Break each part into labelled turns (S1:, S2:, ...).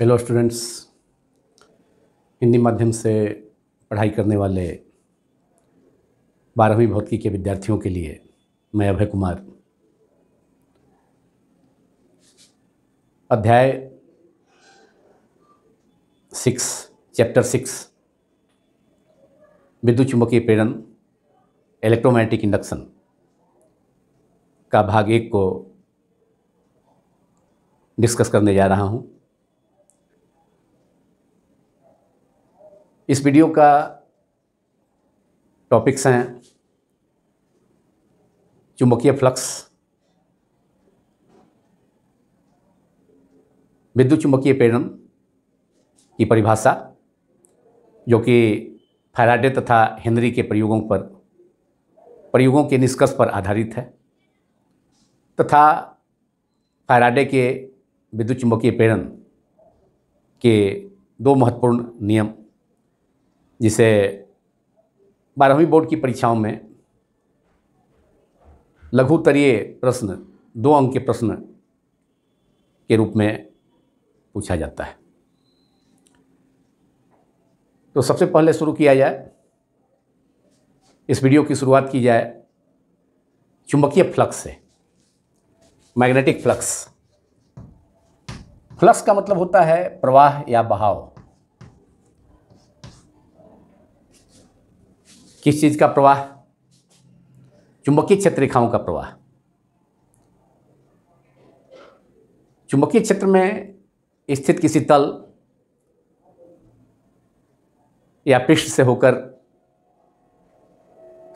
S1: hello students Hindi माध्यम से पढ़ाई करने वाले बारहवीं भौतिकी के विद्यार्थियों के लिए मैं अभय कुमार अध्याय सिक्स चैप्टर सिक्स विद्युत चुंबकीय प्रेरण इलेक्ट्रोमैग्नेटिक इंडक्शन का भाग एक को डिस्कस करने जा रहा हूँ इस वीडियो का टॉपिक्स हैं चुंबकीय फ्लक्स विद्युत चुंबकीय प्रेरण की परिभाषा जो कि फैराडे तथा हेनरी के प्रयोगों पर प्रयोगों के निष्कर्ष पर आधारित है तथा फैराडे के विद्युत चुंबकीय प्रेरण के दो महत्वपूर्ण नियम जिसे बारहवीं बोर्ड की परीक्षाओं में लघुतरीय प्रश्न दो अंक के प्रश्न के रूप में पूछा जाता है तो सबसे पहले शुरू किया जाए इस वीडियो की शुरुआत की जाए चुंबकीय फ्लक्स से मैग्नेटिक फ्लक्स फ्लक्स का मतलब होता है प्रवाह या बहाव किस चीज़ का प्रवाह चुंबकीय क्षेत्र रेखाओं का प्रवाह चुंबकीय क्षेत्र में स्थित किसी तल या पृष्ठ से होकर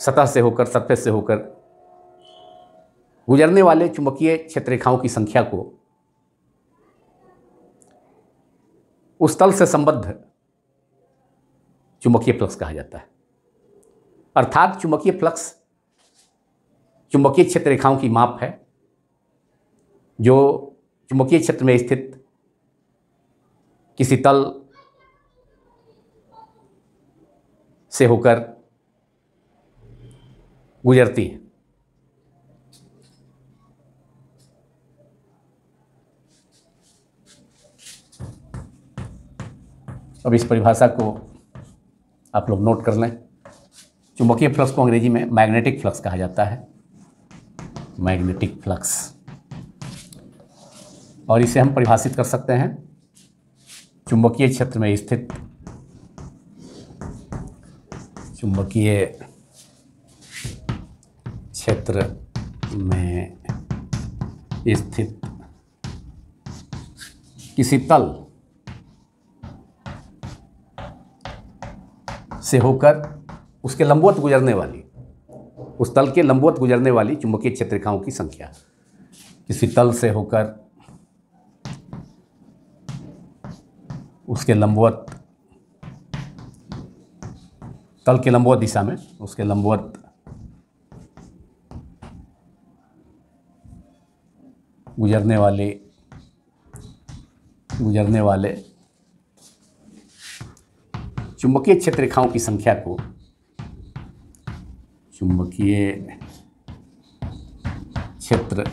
S1: सतह से होकर सरफेस से होकर गुजरने वाले चुंबकीय क्षेत्र रेखाओं की संख्या को उस तल से संबद्ध चुंबकीय प्लस कहा जाता है अर्थात चुंबकीय फ्लक्स चुंबकीय क्षेत्र रेखाओं की माप है जो चुंबकीय क्षेत्र में स्थित किसी तल से होकर गुजरती है अब इस परिभाषा को आप लोग नोट कर लें चुंबकीय फ्लक्स को अंग्रेजी में मैग्नेटिक फ्लक्स कहा जाता है मैग्नेटिक फ्लक्स और इसे हम परिभाषित कर सकते हैं चुंबकीय क्षेत्र में स्थित चुंबकीय क्षेत्र में स्थित किसी तल से होकर उसके लंबवत गुजरने वाली उस तल के लंबवत गुजरने वाली चुंबकीय क्षेत्रिकाओं की संख्या किसी तल से होकर उसके लंबवत तल के लंबवत दिशा में उसके लंबवत गुजरने वाले गुजरने वाले चुंबकीय क्षेत्र रेखाओं की संख्या को चुंबकीय क्षेत्र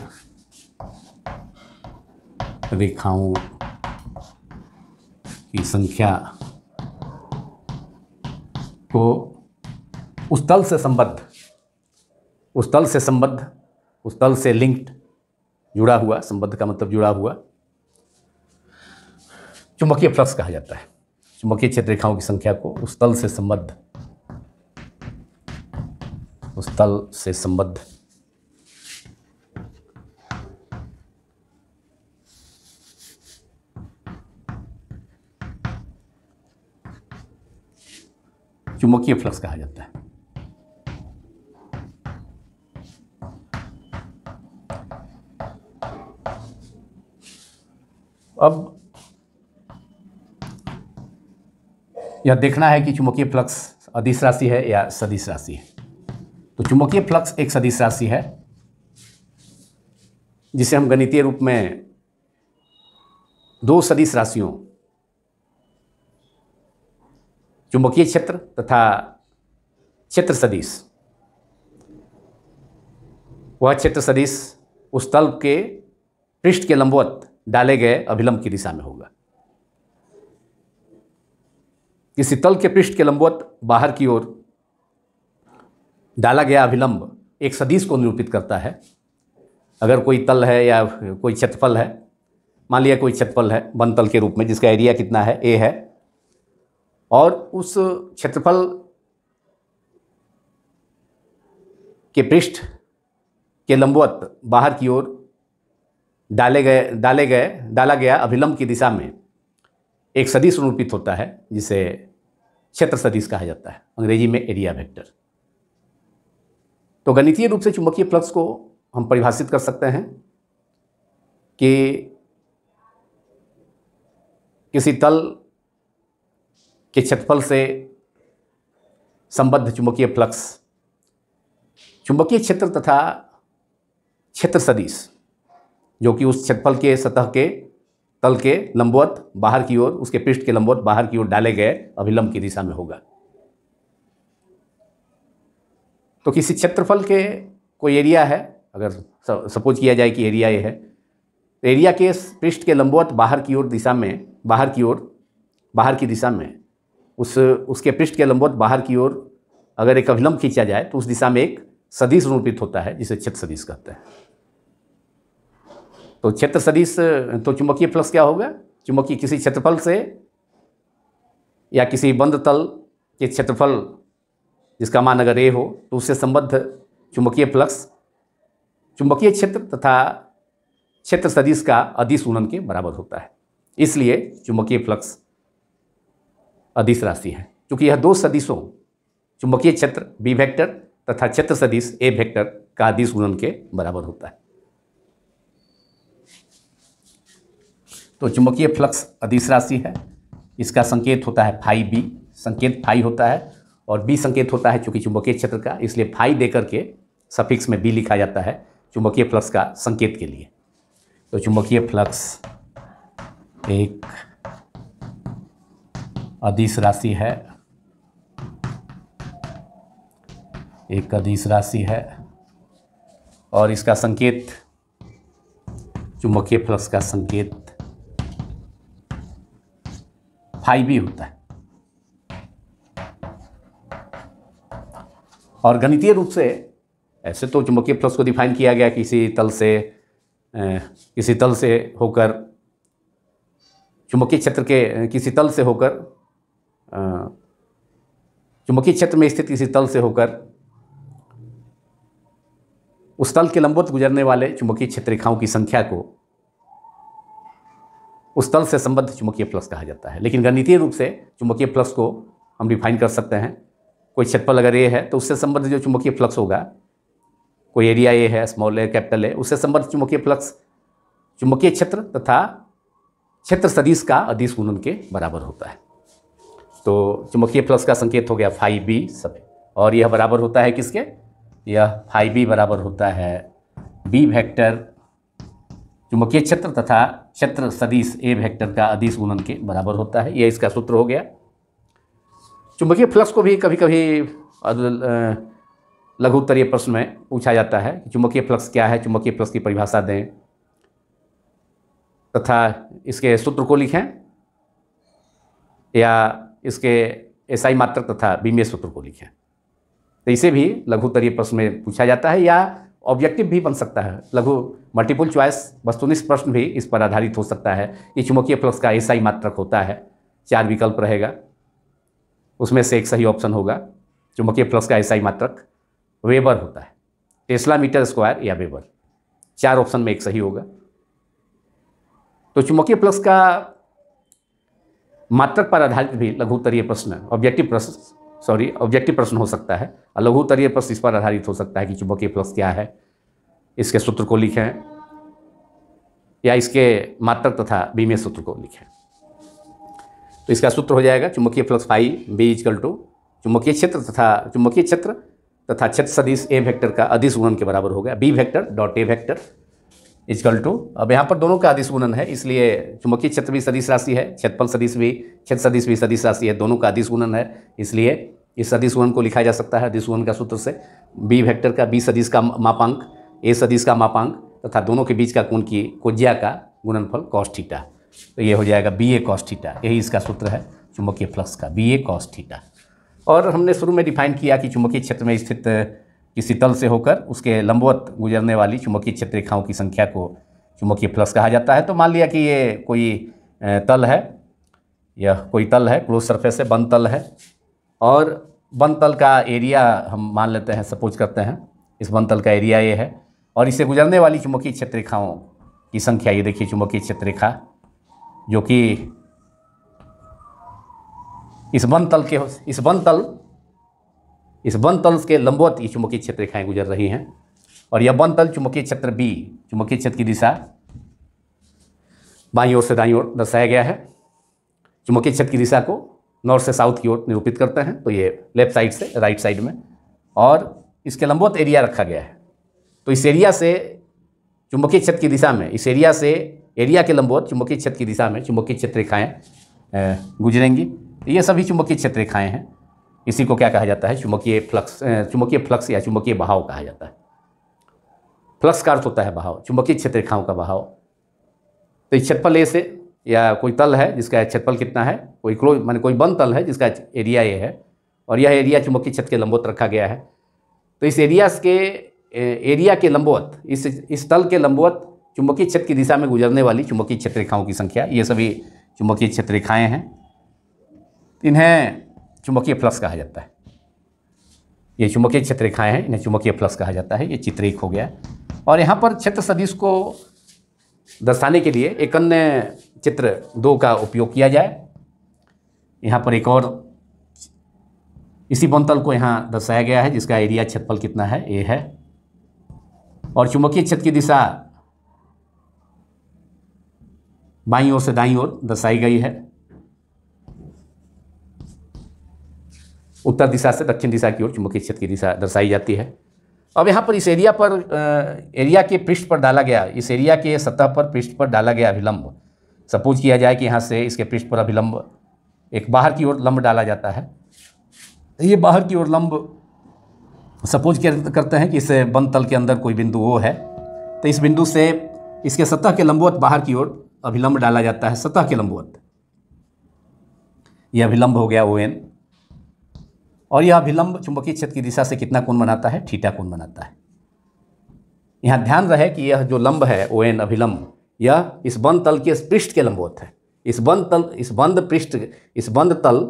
S1: रेखाओं की संख्या को उस तल से संबद्ध उस तल से संबद्ध उस तल से लिंक्ड जुड़ा हुआ संबद्ध का मतलब जुड़ा हुआ चुंबकीय फ्लक्स कहा जाता है चुंबकीय क्षेत्र रेखाओं की संख्या को उस तल से संबद्ध उस तल से संबद्ध चुंबकीय फ्लक्स कहा जाता है अब यह देखना है कि चुंबकीय फ्लक्स अधिस राशि है या सदिश राशि है तो चुंबकीय फ्लक्स एक सदिश राशि है जिसे हम गणितीय रूप में दो सदिश राशियों चुंबकीय क्षेत्र तथा क्षेत्र सदिश वह क्षेत्र सदिश उस तल के पृष्ठ के लंबवत डाले गए अभिलंब की दिशा में होगा किसी तल के पृष्ठ के लंबवत बाहर की ओर डाला गया अभिलंब एक सदिश को निरूपित करता है अगर कोई तल है या कोई क्षेत्रफल है मान लिया कोई क्षेत्रफल है वन तल के रूप में जिसका एरिया कितना है ए है और उस क्षेत्रफल के पृष्ठ के लंबवत बाहर की ओर डाले गए डाले गए डाला गया अभिलंब की दिशा में एक सदिश अनुरूपित होता है जिसे क्षेत्र सदिश कहा जाता है अंग्रेजी में एरिया वेक्टर तो गणितीय रूप से चुंबकीय फ्लक्स को हम परिभाषित कर सकते हैं कि किसी तल के क्षेत्रफल से संबद्ध चुंबकीय फ्लक्स चुंबकीय क्षेत्र तथा क्षेत्र सदिश जो कि उस क्षेत्रफल के सतह के तल के लंबवत बाहर की ओर उसके पृष्ठ के लंबवत बाहर की ओर डाले गए अभिलंब की दिशा में होगा तो किसी क्षेत्रफल के कोई एरिया है अगर सपोज किया जाए कि एरिया ये है तो एरिया के पृष्ठ के लंबवत बाहर की ओर दिशा में बाहर की ओर बाहर की दिशा में उस उसके पृष्ठ के लंबवत बाहर की ओर अगर एक अभिलंब खींचा जाए तो उस दिशा में एक सदिश रूपित होता है जिसे क्षेत्र सदिश कहते हैं तो क्षेत्र सदिश तो चुंबकीय फ्लक्स क्या होगा चुंबकीय किसी क्षेत्रफल से या किसी बंद तल के क्षेत्रफल जिसका मान अगर ए हो तो उससे संबद्ध चुंबकीय फ्लक्स चुंबकीय क्षेत्र तथा क्षेत्र सदिश का अधिस उनन के बराबर होता है इसलिए चुंबकीय फ्लक्स अधिस राशि है क्योंकि यह दो सदिशों चुंबकीय क्षेत्र बी वेक्टर तथा क्षेत्र सदिश ए वेक्टर का अधिस गुणन के बराबर होता है तो चुंबकीय फ्लक्स अधिस राशि है इसका संकेत होता है फाई बी संकेत फाई होता है और बी संकेत होता है चूंकि चुंबकीय क्षेत्र का इसलिए फाई दे करके सफिक्स में बी लिखा जाता है चुंबकीय फ्लक्स का संकेत के लिए तो चुंबकीय फ्लक्स एक अधिस राशि है एक अधिस राशि है और इसका संकेत चुंबकीय फ्लक्स का संकेत फाइव होता है और गणितीय रूप से ऐसे तो चुंबकीय फ्लक्स को डिफाइन किया गया किसी तल से किसी तल से होकर चुंबकीय क्षेत्र के किसी तल से होकर चुंबकीय क्षेत्र में स्थित किसी तल से होकर उस तल के लंबवत गुजरने वाले चुंबकीय क्षेत्र रेखाओं की संख्या को उस तल से संबद्ध चुंबकीय फ्लक्स कहा जाता है लेकिन गणितीय रूप से चुंबकीय फ्लक्स को हम डिफाइन कर सकते हैं कोई क्षेत्रफल अगर ए है तो उससे संबंधित जो चुंबकीय फ्लक्स होगा कोई एरिया ए है स्मॉल ए कैपिटल ए उससे संबंधित चुंबकीय फ्लक्स चुंबकीय क्षेत्र तथा क्षेत्र सदीश का अधिस गुणन के बराबर होता है तो चुंबकीय फ्लक्स का संकेत हो गया फाइव बी सब और यह बराबर होता है किसके यह फाइव बी बराबर होता है बी वेक्टर चुंबकीय क्षेत्र तथा क्षेत्र सदीश ए वेक्टर का अधिस गुणन के बराबर होता है यह इसका सूत्र हो गया चुंबकीय फ्लक्स को भी कभी कभी लघु उत्तरीय प्रश्न में पूछा जाता है कि चुंबकीय फ्लक्स क्या है चुंबकीय फ्लक्स की परिभाषा दें तथा इसके सूत्र को लिखें या इसके एसआई मात्रक तथा बीमे सूत्र को लिखें तो इसे भी उत्तरीय प्रश्न में पूछा जाता है या ऑब्जेक्टिव भी बन सकता है लघु मल्टीपल च्वाइस वस्तुनिष्ठ प्रश्न भी इस पर आधारित हो सकता है कि चुंबकीय फ्लक्स का एसआई मात्रक होता है चार विकल्प रहेगा उसमें से एक सही ऑप्शन होगा चुंबकीय फ्लक्स का ऐसा ही मात्रक वेबर होता है टेस्ला मीटर स्क्वायर या वेबर चार ऑप्शन में एक सही होगा तो चुंबकीय फ्लक्स का मात्रक पर आधारित भी लघुतरीय प्रश्न ऑब्जेक्टिव प्रश्न सॉरी ऑब्जेक्टिव प्रश्न हो सकता है और लघुतरीय प्रश्न इस पर आधारित हो सकता है कि चुंबकीय फ्लक्स क्या है इसके सूत्र को लिखें या इसके मात्रक तथा बीमे सूत्र को लिखें तो इसका सूत्र हो जाएगा चुम्बकीय flux phi B equal to चुम्बकीय क्षेत्र तथा चुम्बकीय क्षेत्र तथा क्षेत्र सदिश ए वेक्टर का अधिस गुणन के बराबर हो गया B vector dot A vector equal to अब यहाँ पर दोनों का अधिस गुणन है इसलिए चुम्बकीय क्षेत्र भी सदिश राशि है क्षेत्रफल सदिश भी क्षेत्र सदिश भी सदिश राशि है दोनों का अधिस गुणन है इसलिए इस सदिश गुणन को लिखा जा सकता है अधिस गुणन का सूत्र से बी वेक्टर का बी सदिश का मापांक ए सदिश का मापांक तथा दोनों के बीच का कोण की कोज्या का गुणनफल कॉस्टिटा तो ये हो जाएगा बी ए कॉस्टिटा यही इसका सूत्र है चुंबकीय फ्लक्स का बी ए कॉस्टिटा और हमने शुरू में डिफाइन किया कि चुंबकीय क्षेत्र में स्थित किसी तल से होकर उसके लंबवत गुजरने वाली चुंबकीय क्षेत्र रेखाओं की संख्या को चुंबकीय फ्लक्स कहा जाता है तो मान लिया कि ये कोई तल है यह कोई तल है क्लोज सरफेस है बंद तल है और बंद तल का एरिया हम मान लेते हैं सपोज करते हैं इस बंद तल का एरिया ये है और इसे गुजरने वाली चुंबकीय क्षेत्र रेखाओं की संख्या ये देखिए चुंबकीय क्षेत्र रेखा जो कि इस वन तल के इस वन तल इस वन तल के लंबवत ये चुम्बकीय क्षेत्र रेखाएँ गुजर रही हैं और यह वन तल चुम्बकीय क्षेत्र बी चुम्बकीय क्षेत्र की दिशा बाई ओर से दाई ओर दर्शाया गया है चुम्बकीय क्षेत्र की दिशा को नॉर्थ से साउथ की ओर निरूपित करते हैं तो ये लेफ्ट साइड से राइट साइड में और इसके लंबवत एरिया रखा गया है तो इस एरिया से चुम्बकीय क्षेत्र की दिशा में इस एरिया से एरिया के लंबवत चुंबकीय क्षेत्र की दिशा में चुंबकीय क्षेत्र रेखाएँ गुजरेंगी ये सभी चुंबकीय क्षेत्र रेखाएँ हैं इसी को क्या कहा जाता है चुंबकीय फ्लक्स चुंबकीय फ्लक्स या चुंबकीय बहाव कहा जाता है फ्लक्स का अर्थ होता है बहाव चुंबकीय क्षेत्र रेखाओं का बहाव तो क्षेत्रफल ए से या कोई तल है जिसका क्षेत्रफल कितना है कोई क्लोज माने कोई बंद तल है जिसका एरिया ये है और यह एरिया चुंबकीय क्षेत्र के लंबवत रखा गया है तो इस एरिया के एरिया के लंबवत इस इस तल के लंबवत चुंबकीय क्षेत्र की दिशा में गुजरने वाली चुंबकीय क्षेत्र रेखाओं की संख्या ये सभी चुंबकीय क्षेत्र रेखाएँ हैं इन्हें चुंबकीय फ्लक्स कहा जाता है ये चुंबकीय क्षेत्र रेखाएँ हैं इन्हें चुंबकीय फ्लक्स कहा जाता है ये चित्र एक हो गया और यहाँ पर क्षेत्र सदिश को दर्शाने के लिए एक अन्य चित्र दो का उपयोग किया जाए यहाँ पर एक और इसी बनतल को यहाँ दर्शाया गया है जिसका एरिया क्षेत्रफल कितना है ए है और चुंबकीय क्षेत्र की दिशा बाई ओर से दाई ओर दर्शाई गई है उत्तर दिशा से दक्षिण दिशा की ओर चुंबकीय क्षेत्र की दिशा दर्शाई जाती है अब यहाँ पर इस एरिया पर एरिया के पृष्ठ पर डाला गया इस एरिया के सतह पर पृष्ठ पर डाला गया अभिलंब सपोज किया जाए कि यहाँ से इसके पृष्ठ पर अभिलंब एक बाहर की ओर लंब डाला जाता है ये बाहर की ओर लंब सपोज करते हैं कि इस बंद तल के अंदर कोई बिंदु वो है तो इस बिंदु से इसके सतह के लंबवत बाहर की ओर अभिलंब डाला जाता है सतह के लंबवत यह अभिलंब हो गया ओ एन और यह अभिलंब चुंबकीय क्षेत्र की दिशा से कितना कोण बनाता है ठीटा कोण बनाता है यहाँ ध्यान रहे कि यह जो लंब है ओ एन अभिलंब यह इस बंद तल के पृष्ठ के लंबवत है इस बंद तल इस बंद पृष्ठ इस बंद तल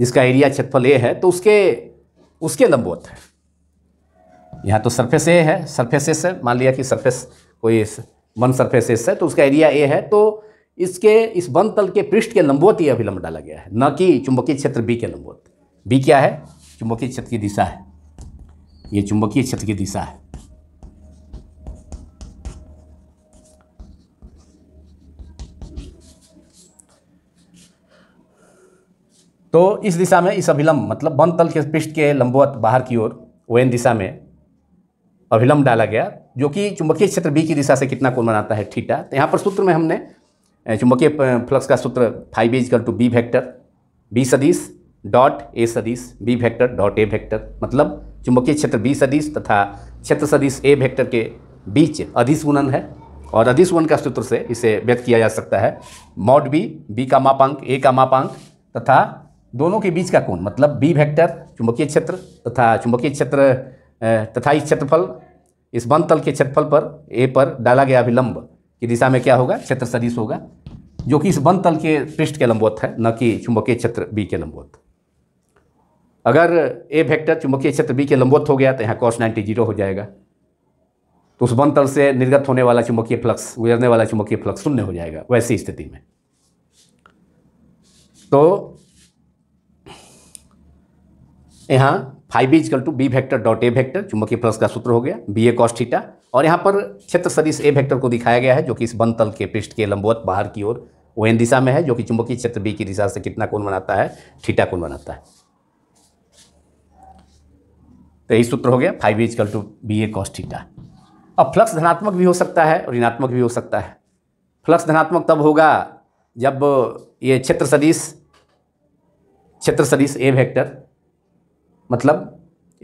S1: जिसका एरिया क्षेत्रफल ए है तो उसके उसके लंबवत है यहाँ तो सरफेस ए है सरफेस ए से मान लिया कि सरफेस कोई वन सरफेस एस है तो उसका एरिया ए है तो इसके इस वन तल के पृष्ठ के लंबवत ही अभिलंब डाला गया है न कि चुंबकीय क्षेत्र बी के लंबवत बी क्या है चुंबकीय क्षेत्र की दिशा है ये चुंबकीय क्षेत्र की दिशा है तो इस दिशा में इस अभिलंब मतलब वन तल के पृष्ठ के लंबवत बाहर की ओर ओएन दिशा में अभिलंब डाला गया जो कि चुंबकीय क्षेत्र बी की दिशा से कितना कोण बनाता है ठीटा तो यहाँ पर सूत्र में हमने चुंबकीय फ्लक्स का सूत्र phi is to B vector B सदीश डॉट ए सदीश B vector dot A vector मतलब चुंबकीय क्षेत्र बी सदीश तथा क्षेत्र सदीश ए वेक्टर के बीच अधिस गुणन है और अधिस गुणन का सूत्र से इसे व्यक्त किया जा सकता है मॉड बी बी का मापांक ए का मापांक तथा दोनों के बीच का कोण मतलब बी वेक्टर चुंबकीय क्षेत्र तथा चुंबकीय क्षेत्र तथा इस क्षेत्रफल इस वन तल के क्षेत्रफल पर ए पर डाला गया अभिलंब की दिशा में क्या होगा क्षेत्र सदिश होगा जो कि इस वन तल के पृष्ठ के लंबवत है न कि चुंबकीय क्षेत्र बी के लंबवत अगर ए वेक्टर चुंबकीय क्षेत्र बी के लंबवत हो गया तो यहाँ कॉस नाइन्टी जीरो हो जाएगा तो उस वन तल से निर्गत होने वाला चुंबकीय फ्लक्स गुजरने वाला चुंबकीय फ्लक्स शून्य हो जाएगा वैसी स्थिति में तो यहाँ phi equal to B vector dot A vector चुंबकीय प्लस का सूत्र हो गया बी ए कॉस थीटा और यहाँ पर क्षेत्र सदिश ए वेक्टर को दिखाया गया है जो कि इस बंद तल के पृष्ठ के लंबवत बाहर की ओर ओ एन दिशा में है जो कि चुंबकीय क्षेत्र बी की दिशा से कितना कोण बनाता है थीटा कोण बनाता है तो यही सूत्र हो गया phi B equal to B A cos theta अब फ्लक्स धनात्मक भी हो सकता है और ऋणात्मक भी हो सकता है फ्लक्स धनात्मक तब होगा जब ये क्षेत्र सदिश क्षेत्र सदिश ए वेक्टर मतलब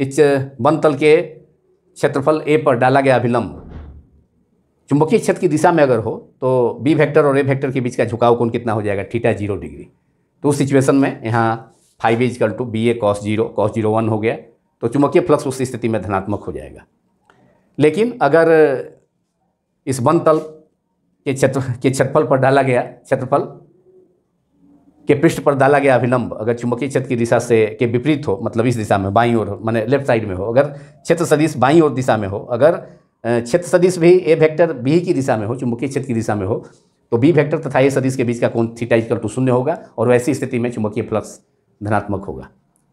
S1: इस वन तल के क्षेत्रफल ए पर डाला गया अभिलंब चुंबकीय क्षेत्र की दिशा में अगर हो तो बी वेक्टर और ए वेक्टर के बीच का झुकाव कौन कितना हो जाएगा थीटा जीरो डिग्री तो उस सिचुएशन में यहाँ phi equal to B A cos zero cos zero one हो गया तो चुंबकीय फ्लक्स उस स्थिति में धनात्मक हो जाएगा लेकिन अगर इस वन तल के क्षेत्र के क्षेत्रफल पर डाला गया क्षेत्रफल के पृष्ठ पर डाला गया अभिलंब अगर चुंबकीय क्षेत्र की दिशा से के विपरीत हो मतलब इस दिशा में बाईं ओर माने लेफ्ट साइड में हो अगर क्षेत्र सदिश बाईं ओर दिशा में हो अगर क्षेत्र सदिश भी ए वेक्टर बी की दिशा में हो चुंबकीय क्षेत्र की दिशा में हो तो बी वेक्टर तथा ए सदिश के बीच का कोण थीटा इक्वल टू शून्य होगा और वैसी स्थिति में चुंबकीय फ्लक्स धनात्मक होगा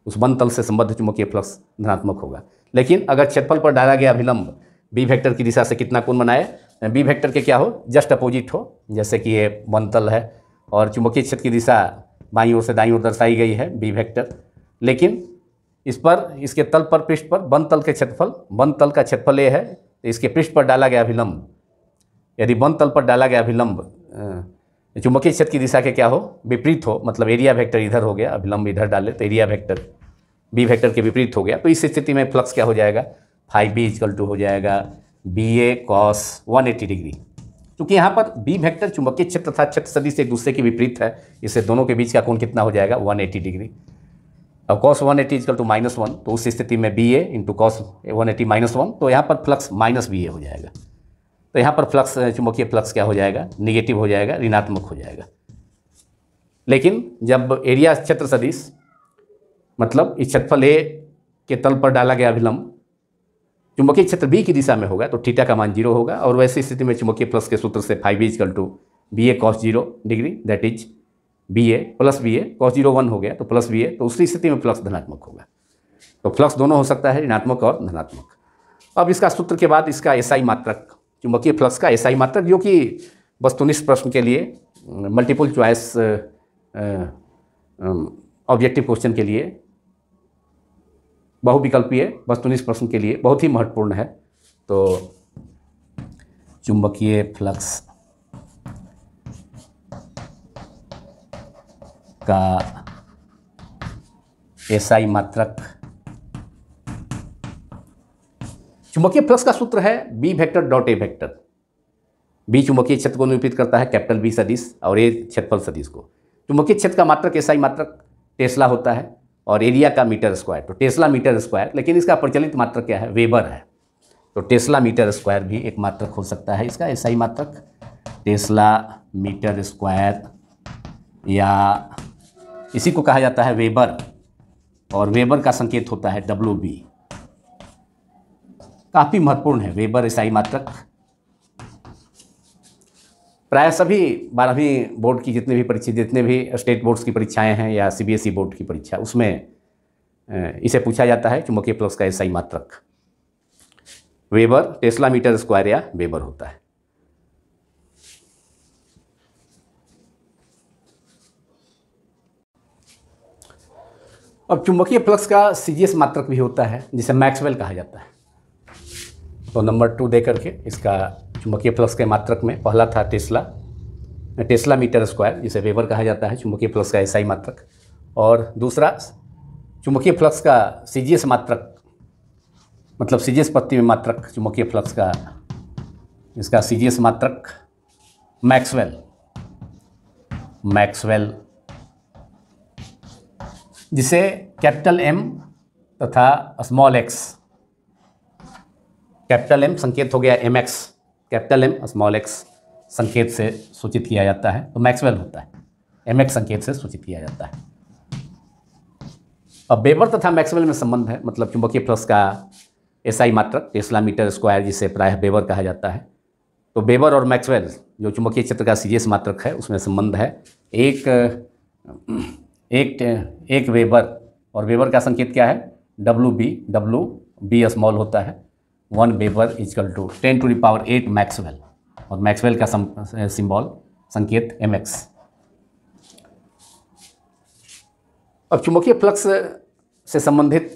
S1: उस बन तल से संबद्ध चुंबकीय फ्लक्स धनात्मक होगा लेकिन अगर क्षेत्रफल पर डाला गया अभिलंब बी वेक्टर की दिशा से कितना कोण बनाए बी वेक्टर के क्या हो जस्ट अपोजिट हो जैसे कि ये बनतल तल है और चुंबकीय क्षेत्र की दिशा बाई ओर से दाई ओर दर्शाई गई है बी वेक्टर लेकिन इस पर इसके तल पर पृष्ठ पर बंद तल के क्षेत्रफल बंद तल का क्षेत्रफल ये है तो इसके पृष्ठ पर डाला गया अभिलंब यदि बंद तल पर डाला गया अभिलंब चुंबकीय क्षेत्र की दिशा के क्या हो विपरीत हो मतलब एरिया वेक्टर इधर हो गया अभिलंब इधर डाले तो एरिया वेक्टर बी वेक्टर के विपरीत हो गया तो इस स्थिति में फ्लक्स क्या हो जाएगा फाइव बी इजकल टू हो जाएगा B A cos one eighty degree क्योंकि यहाँ पर बी वेक्टर चुंबकीय क्षेत्र तथा क्षेत्र सदिश एक दूसरे के विपरीत है इससे दोनों के बीच का कोण कितना हो जाएगा 180 डिग्री अब cos one eighty equal to minus one तो उस स्थिति में B A into cos one eighty minus one तो यहाँ पर फ्लक्स माइनस बी ए हो जाएगा तो यहाँ पर फ्लक्स चुंबकीय फ्लक्स क्या हो जाएगा निगेटिव हो जाएगा ऋणात्मक हो जाएगा लेकिन जब एरिया क्षेत्र सदिश मतलब इस क्षेत्रफल ए के तल पर डाला गया अभिलंब चुंबकीय क्षेत्र बी की दिशा में होगा तो थीटा का मान जीरो होगा और वैसी स्थिति में चुंबकीय प्लस के सूत्र से phi equal to B A cos zero degree that is B A plus B A cos zero one हो गया तो प्लस बी ए तो उसी स्थिति में प्लस धनात्मक होगा तो फ्लक्स दोनों हो सकता है ऋणात्मक और धनात्मक अब इसका सूत्र के बाद इसका एसआई मात्रक चुंबकीय फ्लक्स का एसआई मात्रक जो कि वस्तुनिष्ठ प्रश्न के लिए मल्टीपल च्वाइस ऑब्जेक्टिव क्वेश्चन के लिए बहुविकल्पीय वस्तुनिष प्रश्न के लिए बहुत ही महत्वपूर्ण है तो चुंबकीय फ्लक्स का एसआई मात्रक चुंबकीय फ्लक्स का सूत्र है B vector dot A vector B चुंबकीय क्षेत्र को निरूपित करता है कैपिटल बी सदिश और ए क्षेत्रफल सदिश को चुंबकीय क्षेत्र का मात्रक एसआई मात्रक टेस्ला होता है और एरिया का मीटर स्क्वायर तो टेस्ला मीटर स्क्वायर लेकिन इसका प्रचलित मात्रक क्या है वेबर है तो टेस्ला मीटर स्क्वायर भी एक मात्रक हो सकता है इसका ऐसा ही मात्रक टेस्ला मीटर स्क्वायर या इसी को कहा जाता है वेबर और वेबर का संकेत होता है डब्ल्यू बी काफ़ी महत्वपूर्ण है वेबर ईसाई मात्रक प्राय सभी बारहवीं बोर्ड की जितने भी परीक्षा जितने भी स्टेट बोर्ड्स की परीक्षाएं हैं या सीबीएसई e बोर्ड की परीक्षा उसमें इसे पूछा जाता है चुंबकीय प्लस का ऐसा ही मात्रक वेबर टेस्ला मीटर स्क्वायर या वेबर होता है अब चुंबकीय फ्लक्स का सीजीएस मात्रक भी होता है जिसे मैक्सवेल कहा जाता है तो नंबर टू दे करके इसका चुंबकीय फ्लक्स के मात्रक में पहला था टेस्ला टेस्ला मीटर स्क्वायर जिसे वेबर कहा जाता है चुंबकीय फ्लक्स का एसआई मात्रक और दूसरा चुंबकीय फ्लक्स का सी मात्रक मतलब सी पत्ती में मात्रक चुंबकीय फ्लक्स का इसका सी मात्रक मैक्सवेल मैक्सवेल जिसे कैपिटल एम तथा स्मॉल एक्स कैपिटल एम संकेत हो गया M x capital M small x संकेत से सूचित किया जाता है तो मैक्सवेल होता है एम एक्स संकेत से सूचित किया जाता है अब बेबर तथा मैक्सवेल में संबंध है मतलब चुंबकीय फ्लक्स का एसआई मात्रक टेस्ला मीटर स्क्वायर जिसे प्रायः बेबर कहा जाता है तो बेबर और मैक्सवेल जो चुंबकीय क्षेत्र का सीजीएस मात्रक है उसमें संबंध है एक एक एक वेबर और वेबर का संकेत क्या है W B W B small होता है one weber equal to ten to the power eight maxwell और मैक्सवेल का सिंबल संकेत एम एक्स अब चुंबकीय फ्लक्स से संबंधित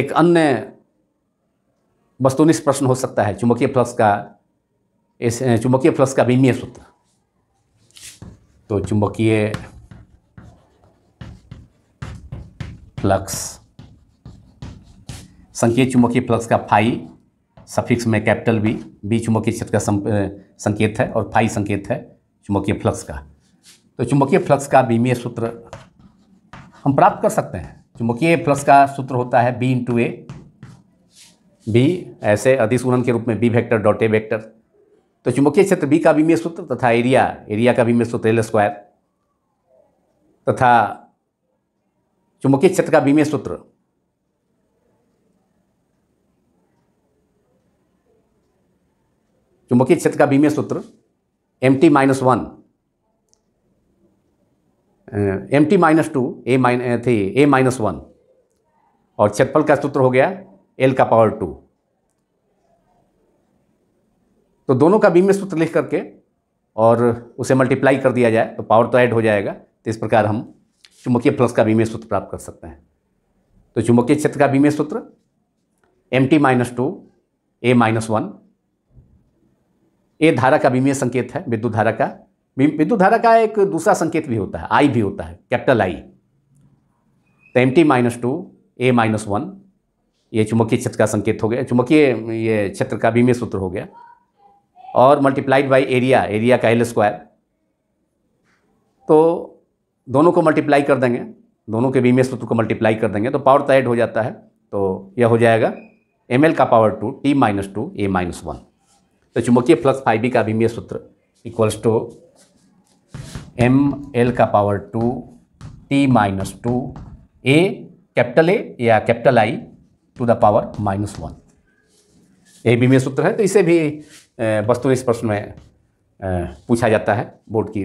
S1: एक अन्य वस्तुनिष्ठ प्रश्न हो सकता है चुंबकीय फ्लक्स का इस चुंबकीय फ्लक्स का विमीय सूत्र तो चुंबकीय फ्लक्स संकेत चुंबकीय फ्लक्स का फाई सफिक्स में कैपिटल बी बी चुंबकीय क्षेत्र का संकेत है और फाई संकेत है चुंबकीय फ्लक्स का तो चुंबकीय फ्लक्स का बीमीय सूत्र हम प्राप्त कर सकते हैं चुंबकीय फ्लक्स का सूत्र होता है बी इंटू ए बी ऐसे अधिसूरन के रूप में B vector dot A vector तो चुंबकीय क्षेत्र बी का बीमीय सूत्र तथा एरिया एरिया का बीमीय सूत्र एल स्क्वायर तथा चुंबकीय क्षेत्र का बीमीय सूत्र चुंबकीय क्षेत्र का बीमे सूत्र M T minus one M T minus two A minus थी ए माइनस वन और क्षेत्रफल का सूत्र हो गया एल का पावर टू तो दोनों का बीमे सूत्र लिख करके और उसे मल्टीप्लाई कर दिया जाए तो पावर तो ऐड हो जाएगा तो इस प्रकार हम चुंबकीय फ्लक्स का बीमे सूत्र प्राप्त कर सकते हैं तो चुंबकीय क्षेत्र का बीमे सूत्र M T minus two A minus one ये धारा का विमेय संकेत है विद्युत धारा का विद्युत धारा का एक दूसरा संकेत भी होता है आई भी होता है कैपिटल आई तो M T minus two A minus one ये चुम्बकीय क्षेत्र का संकेत हो गया चुम्बकीय ये क्षेत्र का विमेय सूत्र हो गया और मल्टीप्लाइड बाई एरिया एरिया का एल स्क्वायर तो दोनों को मल्टीप्लाई कर देंगे दोनों के विमेय सूत्र को मल्टीप्लाई कर देंगे तो पावर तो ऐड हो जाता है तो यह हो जाएगा एम का power two T minus two A minus one तो चुंबकीय फ्लक्स फाइव का अभिमीय सूत्र इक्वल्स टू एम एल का power two T minus two A capital A या capital I to the power minus one ये भी में सूत्र है तो इसे भी वस्तु इस प्रश्न में पूछा जाता है बोर्ड की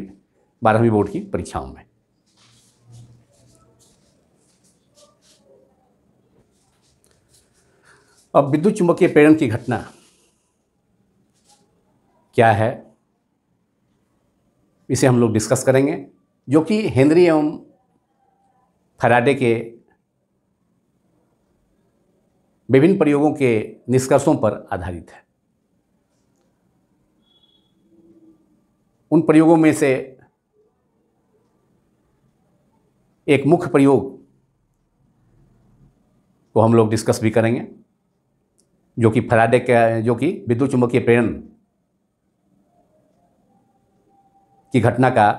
S1: बारहवीं बोर्ड की परीक्षाओं में अब विद्युत चुंबकीय प्रेरण की घटना क्या है इसे हम लोग डिस्कस करेंगे जो कि हेनरी एवं फराडे के विभिन्न प्रयोगों के निष्कर्षों पर आधारित है उन प्रयोगों में से एक मुख्य प्रयोग को हम लोग डिस्कस भी करेंगे जो कि फराडे का जो कि विद्युत चुंबकीय प्रेरण की घटना का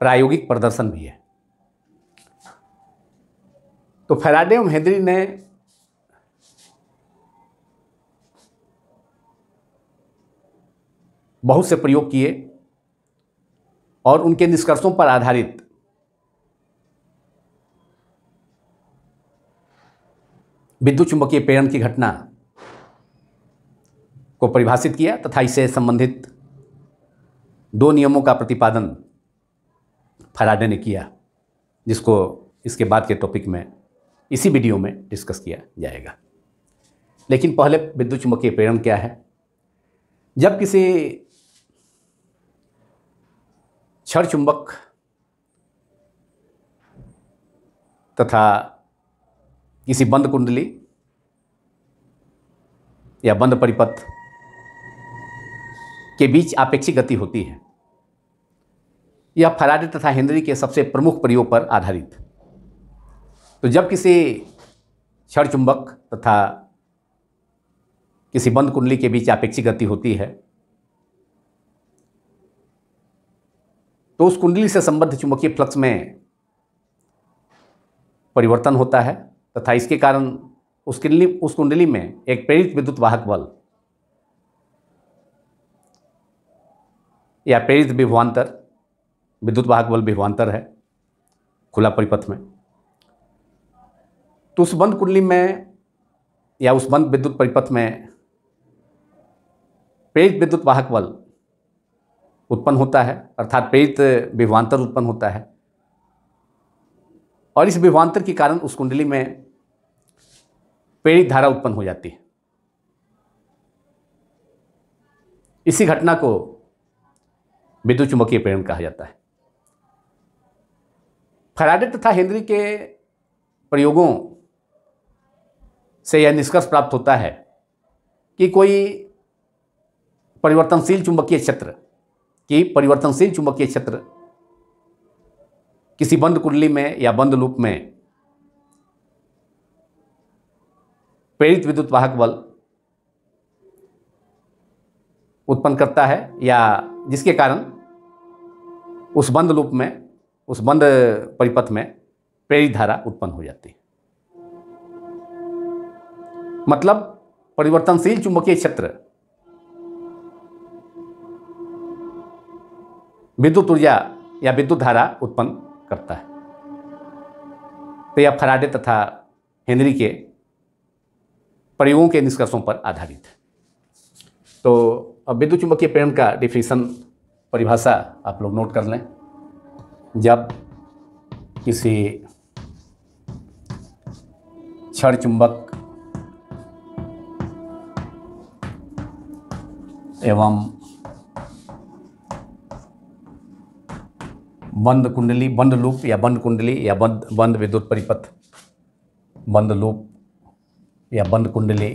S1: प्रायोगिक प्रदर्शन भी है तो फैराडे एवं हेनरी ने बहुत से प्रयोग किए और उनके निष्कर्षों पर आधारित विद्युत चुंबकीय प्रेरण की घटना को परिभाषित किया तथा इससे संबंधित दो नियमों का प्रतिपादन फराडे ने किया जिसको इसके बाद के टॉपिक में इसी वीडियो में डिस्कस किया जाएगा लेकिन पहले विद्युत चुंबकीय प्रेरण क्या है जब किसी क्षण चुंबक तथा किसी बंद कुंडली या बंद परिपथ के बीच आपेक्षिक गति होती है यह फराडे तथा हेनरी के सबसे प्रमुख प्रयोग पर आधारित तो जब किसी क्षण चुंबक तथा किसी बंद कुंडली के बीच आपेक्षिक गति होती है तो उस कुंडली से संबद्ध चुंबकीय फ्लक्स में परिवर्तन होता है तथा इसके कारण उस कुंडली उस कुंडली में एक प्रेरित विद्युत वाहक बल या प्रेरित विभवान्तर विद्युत वाहक बल विभवान्तर है खुला परिपथ में तो उस बंद कुंडली में या उस बंद विद्युत परिपथ में प्रेरित विद्युत वाहक बल उत्पन्न होता है अर्थात प्रेरित विभवान्तर उत्पन्न होता है और इस विभवान्तर के कारण उस कुंडली में प्रेरित धारा उत्पन्न हो जाती है इसी घटना को विद्युत चुंबकीय प्रेरण कहा जाता है फराडे तथा हेनरी के प्रयोगों से यह निष्कर्ष प्राप्त होता है कि कोई परिवर्तनशील चुंबकीय क्षेत्र कि परिवर्तनशील चुंबकीय क्षेत्र किसी बंद कुंडली में या बंद लूप में प्रेरित विद्युत वाहक बल उत्पन्न करता है या जिसके कारण उस बंद लूप में उस बंद परिपथ में प्रेरित धारा उत्पन्न हो जाती है मतलब परिवर्तनशील चुंबकीय क्षेत्र विद्युत ऊर्जा या विद्युत धारा उत्पन्न करता है तो यह फराडे तथा हेनरी के प्रयोगों के निष्कर्षों पर आधारित है तो विद्युत चुंबकीय प्रेरण का डिफिनेशन परिभाषा आप लोग नोट कर लें जब किसी क्षण चुंबक एवं बंद कुंडली बंद लूप या बंद कुंडली या बंद बंद विद्युत परिपथ बंद लूप या बंद कुंडली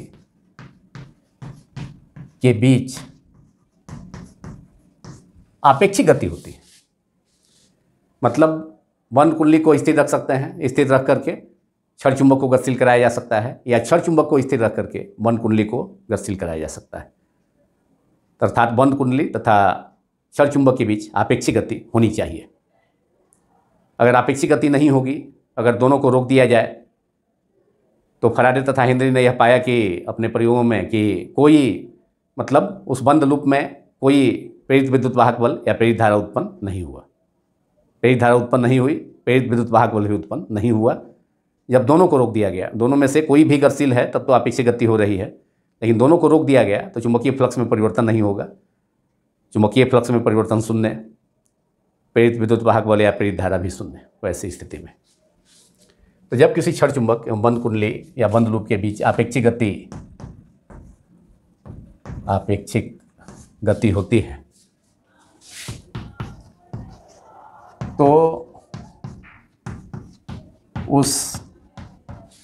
S1: के बीच आपेक्षिक गति होती है मतलब वन कुंडली को स्थिर रख सकते हैं स्थिर रख करके छठ चुंबक को गतिशील कराया जा सकता है या क्षण चुंबक को स्थिर रख करके वन कुंडली को गतिशील कराया जा सकता है अर्थात बंद कुंडली तथा छठ चुंबक के बीच आपेक्षिक गति होनी चाहिए अगर आपेक्षिक गति नहीं होगी अगर दोनों को रोक दिया जाए तो फराडे तथा हेनरी ने यह पाया कि अपने प्रयोगों में कि कोई मतलब उस बंद लूप में कोई प्रेरित विद्युत वाहक बल या प्रेरित धारा उत्पन्न नहीं हुआ प्रेरित धारा उत्पन्न नहीं हुई प्रेरित विद्युत वाहक बल भी उत्पन्न नहीं हुआ जब दोनों को रोक दिया गया दोनों में से कोई भी गतिशील है तब तो अपेक्षित गति हो रही है लेकिन दोनों को रोक दिया गया तो चुंबकीय फ्लक्स में परिवर्तन नहीं होगा चुंबकीय फ्लक्स में परिवर्तन शून्य प्रेरित विद्युत वाहक बल या प्रेरित धारा भी शून्य वैसी स्थिति में तो जब किसी क्षण चुंबक एवं बंद कुंडली या बंद लूप के बीच आपेक्षिक गति अपेक्षिक गति होती है तो उस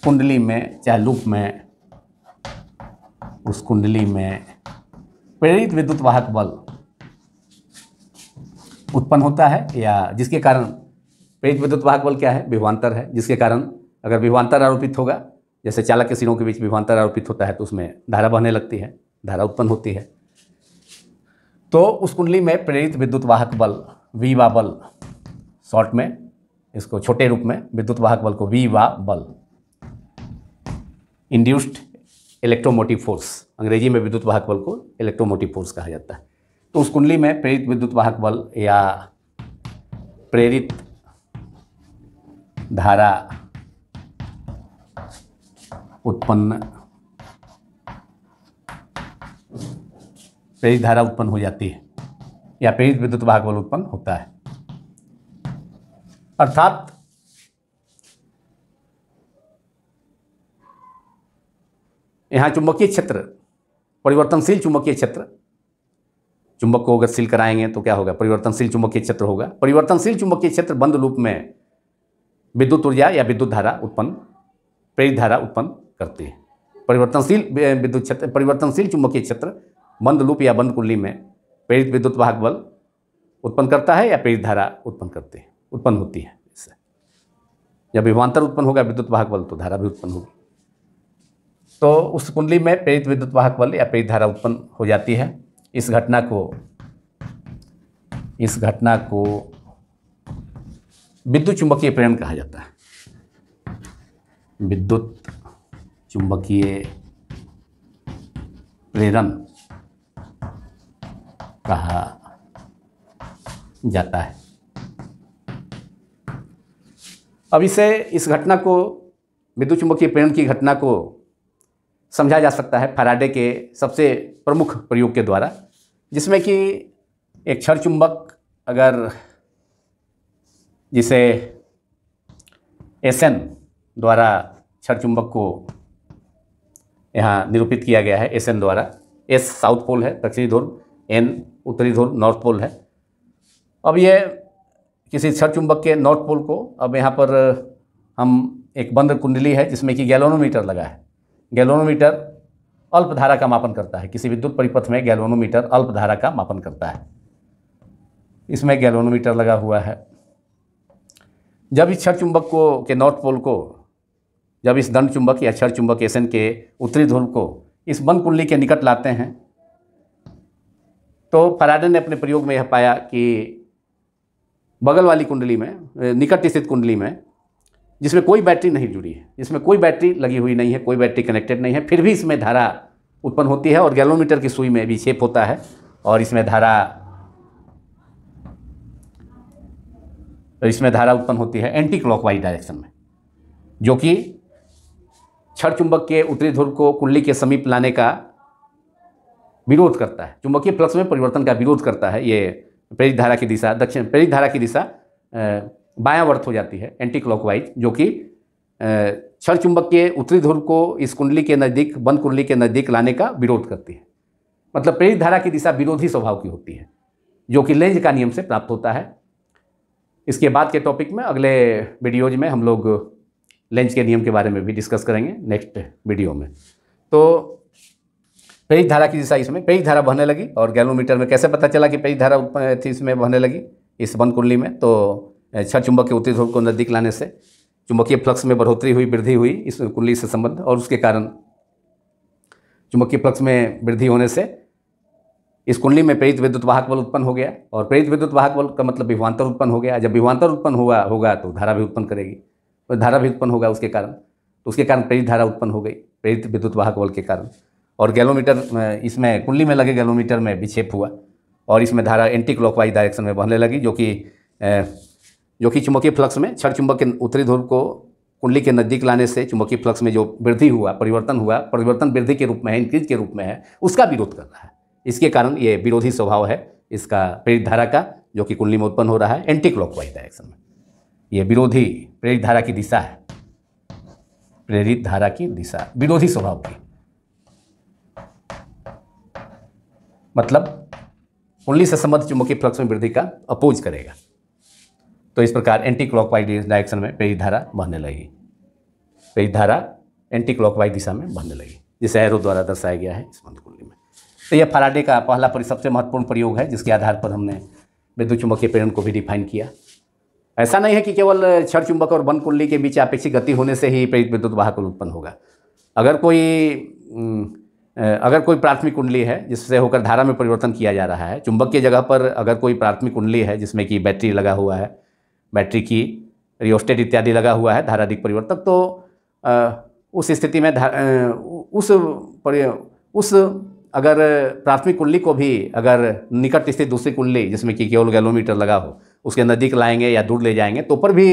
S1: कुंडली में चाहे लूप में उस कुंडली में प्रेरित विद्युत वाहक बल उत्पन्न होता है या जिसके कारण प्रेरित विद्युत वाहक बल क्या है विभवान्तर है जिसके कारण अगर विभवान्तर आरोपित होगा जैसे चालक के सिरों के बीच विभवान्तर आरोपित होता है तो उसमें धारा बहने लगती है धारा उत्पन्न होती है तो उस कुंडली में प्रेरित विद्युत वाहक बल वीवा बल शॉर्ट में इसको छोटे रूप में विद्युत वाहक बल को वी वा बल इंड्यूस्ड इलेक्ट्रोमोटिव फोर्स अंग्रेजी में विद्युत वाहक बल को इलेक्ट्रोमोटिव फोर्स कहा जाता है तो उस कुंडली में प्रेरित विद्युत वाहक बल या प्रेरित धारा उत्पन्न प्रेरित धारा उत्पन्न हो जाती है या प्रेरित विद्युत वाहक बल उत्पन्न होता है अर्थात यहाँ चुंबकीय क्षेत्र परिवर्तनशील चुंबकीय क्षेत्र चुंबक को अगर सील कराएंगे तो क्या होगा परिवर्तनशील चुंबकीय क्षेत्र होगा परिवर्तनशील चुंबकीय क्षेत्र बंद लूप में विद्युत ऊर्जा या विद्युत धारा उत्पन्न प्रेरित धारा उत्पन्न करती है परिवर्तनशील विद्युत क्षेत्र परिवर्तनशील चुंबकीय क्षेत्र बंद लूप या बंद कुंडली में प्रेरित विद्युत वाहक बल उत्पन्न करता है या प्रेरित धारा उत्पन्न करते हैं उत्पन्न होती है इससे जब विमांतर उत्पन्न होगा विद्युत वाहक बल तो धारा भी उत्पन्न होगी तो उस कुंडली में प्रेरित विद्युत वाहक बल या प्रेरित धारा उत्पन्न हो जाती है इस घटना को इस घटना को विद्युत चुंबकीय प्रेरण कहा जाता है विद्युत चुंबकीय प्रेरण कहा जाता है अब इसे इस घटना को चुंबकीय प्रेरण की घटना को समझा जा सकता है फराडे के सबसे प्रमुख प्रयोग के द्वारा जिसमें कि एक क्षर चुंबक अगर जिसे एसएन द्वारा क्षर चुंबक को यहाँ निरूपित किया गया है एसएन द्वारा एस साउथ पोल है दक्षिणी ध्रुव एन उत्तरी ध्रुव नॉर्थ पोल है अब ये किसी छठ चुंबक के नॉर्थ पोल को अब यहाँ पर हम एक बंद कुंडली है जिसमें कि गैलोनोमीटर लगा है गैलोनोमीटर अल्प धारा का मापन करता है किसी विद्युत परिपथ में गैलोनोमीटर अल्प धारा का मापन करता है इसमें गैलोनोमीटर लगा हुआ है जब इस छठ चुंबक को के नॉर्थ पोल को जब इस दंड चुंबक या छठ चुंबक एसन के उत्तरी ध्रुव को इस बंद कुंडली के निकट लाते हैं तो फराडन ने अपने प्रयोग में यह पाया कि बगल वाली कुंडली में निकट स्थित कुंडली में जिसमें कोई बैटरी नहीं जुड़ी है इसमें कोई बैटरी लगी हुई नहीं है कोई बैटरी कनेक्टेड नहीं है फिर भी इसमें धारा उत्पन्न होती है और गैलोमीटर की सुई में भी छेप होता है और इसमें धारा इसमें धारा उत्पन्न होती है एंटी क्लॉकवाइज डायरेक्शन में जो कि छठ चुंबक के उत्तरी ध्रुव को कुंडली के समीप लाने का विरोध करता है चुंबकीय फ्लक्स में परिवर्तन का विरोध करता है ये प्रेरित धारा की दिशा दक्षिण प्रेरित धारा की दिशा बायावर्त हो जाती है एंटी क्लॉकवाइज जो कि छल चुंबक के उत्तरी ध्रुव को इस कुंडली के नज़दीक बंद कुंडली के नज़दीक लाने का विरोध करती है मतलब प्रेरित धारा की दिशा विरोधी स्वभाव की होती है जो कि लेंज का नियम से प्राप्त होता है इसके बाद के टॉपिक में अगले वीडियोज में हम लोग लेंज के नियम के बारे में भी डिस्कस करेंगे नेक्स्ट वीडियो में तो पेज धारा की दिशा इसमें पेज धारा बहने लगी और गैलोमीटर में कैसे पता चला कि पेज धारा थी इसमें बहने लगी इस बंद कुंडली में तो छठ चुंबक के उत्तरी ध्रुव को नज़दीक लाने से चुंबकीय फ्लक्स में बढ़ोतरी हुई वृद्धि हुई इस कुंडली से संबंध और उसके कारण चुंबकीय फ्लक्स में वृद्धि होने से इस कुंडली में प्रेरित विद्युत वाहक बल उत्पन्न हो गया और प्रेरित विद्युत वाहक बल का मतलब विवान्तर उत्पन्न हो गया जब विवान्तर उत्पन्न हुआ होगा तो धारा भी उत्पन्न करेगी तो धारा भी उत्पन्न होगा उसके कारण तो उसके कारण प्रेरित धारा उत्पन्न हो गई प्रेरित विद्युत वाहक बल के कारण और गैलोमीटर इसमें कुंडली में लगे गैलोमीटर में विक्षेप हुआ और इसमें धारा एंटी क्लॉकवाइज डायरेक्शन में बहने लगी जो कि जो कि चुंबकीय फ्लक्स में छठ चुंबक के उत्तरी ध्रुव को कुंडली के नज़दीक लाने से चुंबकीय फ्लक्स में जो वृद्धि हुआ परिवर्तन हुआ परिवर्तन वृद्धि के रूप में है इंक्रीज के रूप में है उसका विरोध कर रहा है इसके कारण ये विरोधी स्वभाव है इसका प्रेरित धारा का जो कि कुंडली में उत्पन्न हो रहा है एंटी क्लॉकवाइज डायरेक्शन में ये विरोधी प्रेरित धारा की दिशा है प्रेरित धारा की दिशा विरोधी स्वभाव की मतलब उन्नीस से संबंध चुंबकीय फ्लक्स में वृद्धि का अपोज करेगा तो इस प्रकार एंटी क्लॉकवाइज डायरेक्शन में पेरी धारा बहने लगी पेरी धारा एंटी क्लॉकवाइज दिशा में बहने लगी जिसे एरो द्वारा दर्शाया गया है इस कुंडली में तो यह फराडे का पहला परि सबसे महत्वपूर्ण प्रयोग है जिसके आधार पर हमने विद्युत चुंबकीय प्रेरण को भी डिफाइन किया ऐसा नहीं है कि केवल क्षण चुंबक और वन कुंडली के बीच अपेक्षित गति होने से ही प्रेरित विद्युत वाहक उत्पन्न होगा अगर कोई हम्म, अगर कोई प्राथमिक कुंडली है जिससे होकर धारा में परिवर्तन किया जा रहा है चुंबक की जगह पर अगर कोई प्राथमिक कुंडली है जिसमें कि बैटरी लगा हुआ है बैटरी की रियोस्टेट इत्यादि लगा हुआ है धाराधिक परिवर्तक तो उस स्थिति में उस उस अगर प्राथमिक कुंडली को भी अगर निकट स्थित दूसरी कुंडली जिसमें कि केवल गैलोमीटर लगा हो उसके नज़दीक लाएंगे या दूर ले जाएंगे तो पर भी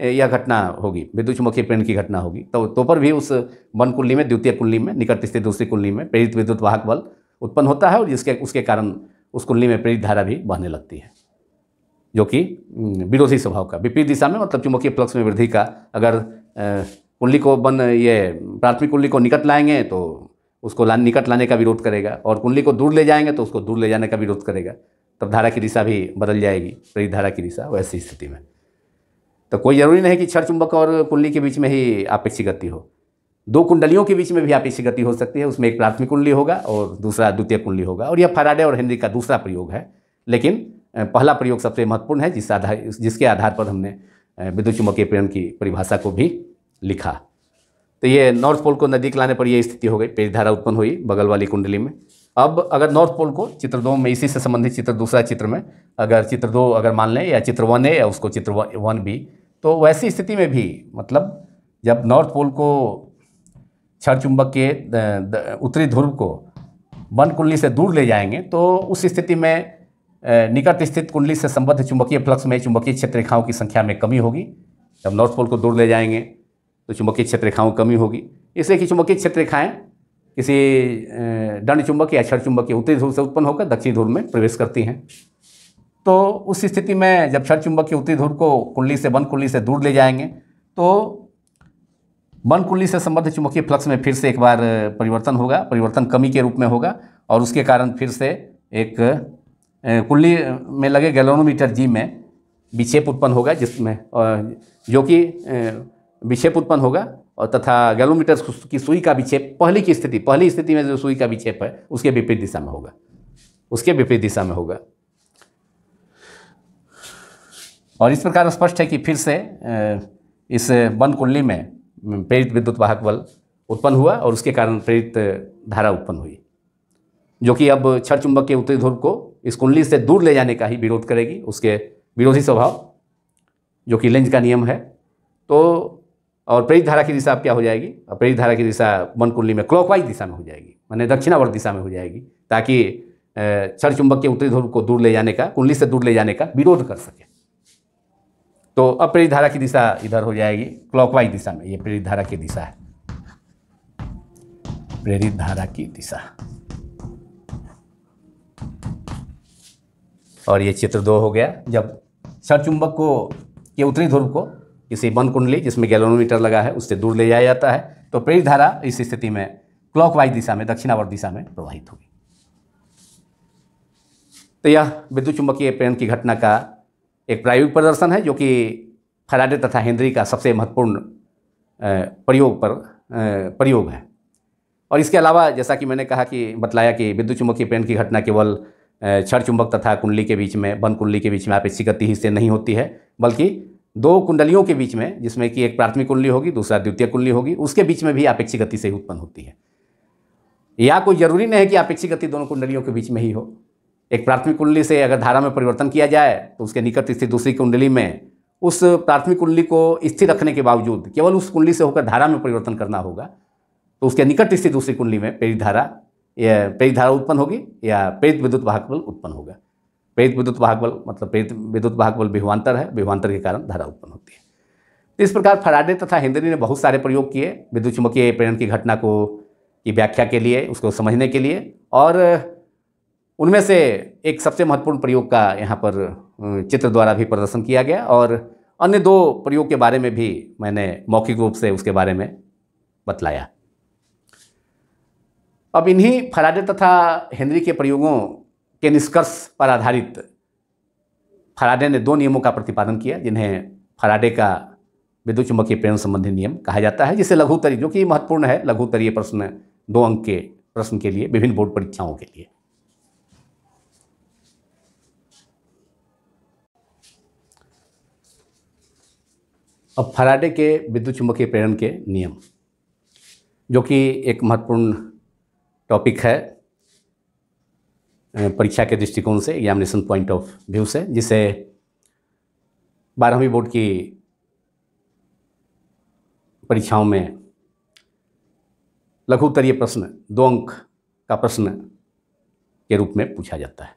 S1: यह घटना होगी विद्युचमुखी प्रेरण की घटना होगी तो तो पर भी उस वन कुंडली में द्वितीय कुंडली में निकट स्थित दूसरी कुंडली में प्रेरित विद्युत वाहक बल उत्पन्न होता है और जिसके उसके कारण उस कुंडली में प्रेरित धारा भी बहने लगती है जो कि विरोधी स्वभाव का विपरीत दिशा में मतलब चुंबकीय फ्लक्स में वृद्धि का अगर कुंडली को बन ये प्राथमिक कुंडली को निकट लाएंगे तो उसको ला निकट लाने का विरोध करेगा और कुंडली को दूर ले जाएंगे तो उसको दूर ले जाने का विरोध करेगा तब धारा की दिशा भी बदल जाएगी प्रेरित धारा की दिशा वैसी स्थिति में तो कोई ज़रूरी नहीं कि छठ चुंबक और कुंडली के बीच में ही आपेक्षी गति हो दो कुंडलियों के बीच में भी आपेक्षी गति हो सकती है उसमें एक प्राथमिक कुंडली होगा और दूसरा द्वितीय कुंडली होगा और यह फराडे और हेनरी का दूसरा प्रयोग है लेकिन पहला प्रयोग सबसे महत्वपूर्ण है जिस आधार जिसके आधार पर हमने विद्युत चुंबकीय प्रेरण की परिभाषा को भी लिखा तो ये नॉर्थ पोल को नदी लाने पर यह स्थिति हो गई पेजधारा उत्पन्न हुई बगल वाली कुंडली में अब अगर नॉर्थ पोल को चित्र दो में इसी से संबंधित चित्र दूसरा चित्र में अगर चित्र दो अगर मान लें या चित्र वन है या उसको चित्र वन भी तो वैसी स्थिति में भी मतलब जब नॉर्थ पोल को क्षर चुंबक के उत्तरी ध्रुव को वन कुंडली से दूर ले जाएंगे तो उस स्थिति में निकट स्थित कुंडली से संबद्ध चुंबकीय फ्लक्स में चुंबकीय क्षेत्र रेखाओं की संख्या में कमी होगी जब नॉर्थ पोल को दूर ले जाएंगे तो चुंबकीय क्षेत्र रेखाओं कमी होगी इसलिए कि चुंबकीय क्षेत्र रेखाएँ किसी दंड चुंबक या क्षण चुंबक के उत्तरी ध्रुव से उत्पन्न होकर दक्षिण ध्रुव में प्रवेश करती हैं तो उस स्थिति में जब क्षण चुंबक के उत्तरी ध्रुव को कुंडली से वन कुंडली से दूर ले जाएंगे तो वन कुंडली से संबद्ध चुंबकीय फ्लक्स में फिर से एक बार परिवर्तन होगा परिवर्तन कमी के रूप में होगा और उसके कारण फिर से एक कुंडली में लगे गैलोनोमीटर जी में विक्षेप उत्पन्न होगा जिसमें जो कि विक्षेप उत्पन्न होगा और तथा गैलोमीटर की सुई का विक्षेप पहली की स्थिति पहली स्थिति में जो सुई का विक्षेप है उसके विपरीत दिशा में होगा उसके विपरीत दिशा में होगा और इस प्रकार स्पष्ट है कि फिर से इस बंद कुंडली में प्रेरित विद्युत वाहक बल उत्पन्न हुआ और उसके कारण प्रेरित धारा उत्पन्न हुई जो कि अब छठ चुंबक के उत्तरी ध्रुव को इस कुंडली से दूर ले जाने का ही विरोध करेगी उसके विरोधी स्वभाव जो कि लेंज का नियम है तो और प्रेरित धारा की दिशा क्या हो जाएगी प्रेरित धारा की दिशा मन कुंडली में क्लॉकवाइज दिशा में हो जाएगी मैंने दक्षिणावर्त दिशा में हो जाएगी ताकि छठ चुंबक के उत्तरी ध्रुव को दूर ले जाने का कुंडली से दूर ले जाने का विरोध कर सके तो अब प्रेरित धारा की दिशा इधर हो जाएगी क्लॉकवाइज दिशा में ये प्रेरित धारा की दिशा है प्रेरित धारा की दिशा और ये चित्र दो हो गया जब छठ चुंबक को के उत्तरी ध्रुव को किसी बंद कुंडली जिसमें गैलोनोमीटर लगा है उससे दूर ले जाया जाता है तो प्रेरित धारा इस स्थिति में क्लॉकवाइज दिशा में दक्षिणावर्त दिशा में प्रवाहित होगी तो यह विद्युत चुंबकीय प्रेरण की घटना का एक प्रायोगिक प्रदर्शन है जो कि फराडे तथा हेनरी का सबसे महत्वपूर्ण प्रयोग पर प्रयोग है और इसके अलावा जैसा कि मैंने कहा कि बतलाया कि विद्युत चुंबकीय प्रेरण की घटना केवल छठ चुंबक तथा कुंडली के बीच में बंद कुंडली के बीच में इसी गति हिस्से नहीं होती है बल्कि दो कुंडलियों के बीच में जिसमें कि एक प्राथमिक कुंडली होगी दूसरा द्वितीय कुंडली होगी उसके बीच में भी आपेक्षिक गति से ही उत्पन्न होती है या कोई जरूरी नहीं है कि आपेक्षिक गति दोनों कुंडलियों के बीच में ही हो एक प्राथमिक कुंडली से अगर धारा में परिवर्तन किया जाए तो उसके निकट स्थित दूसरी कुंडली में उस प्राथमिक कुंडली को स्थिर रखने के बावजूद केवल उस कुंडली से होकर धारा में परिवर्तन करना होगा तो उसके निकट स्थित दूसरी कुंडली में पेड़ धारा या पेड़ धारा उत्पन्न होगी या पेड़ विद्युत वाहक बल उत्पन्न होगा प्रेत विद्युत वाहक बल मतलब प्रेत विद्युत वाहक बल विभवान्तर है विभवान्तर के कारण धारा उत्पन्न होती है तो इस प्रकार फराडे तथा हेनरी ने बहुत सारे प्रयोग किए विद्युत चुंबकीय प्रेरण की घटना को की व्याख्या के लिए उसको समझने के लिए और उनमें से एक सबसे महत्वपूर्ण प्रयोग का यहाँ पर चित्र द्वारा भी प्रदर्शन किया गया और अन्य दो प्रयोग के बारे में भी मैंने मौखिक रूप से उसके बारे में बतलाया अब इन्हीं फराडे तथा हेनरी के प्रयोगों के निष्कर्ष पर आधारित फराडे ने दो नियमों का प्रतिपादन किया जिन्हें फराडे का विद्युत चुंबकीय प्रेरण संबंधी नियम कहा जाता है जिसे लघुतरीय जो कि महत्वपूर्ण है लघुतरीय प्रश्न दो अंक के प्रश्न के लिए विभिन्न बोर्ड परीक्षाओं के लिए अब फराडे के विद्युत चुंबकीय प्रेरण के नियम जो कि एक महत्वपूर्ण टॉपिक है परीक्षा के दृष्टिकोण से एग्जामिनेशन पॉइंट ऑफ व्यू से जिसे बारहवीं बोर्ड की परीक्षाओं में लघु उत्तरीय प्रश्न दो अंक का प्रश्न के रूप में पूछा जाता है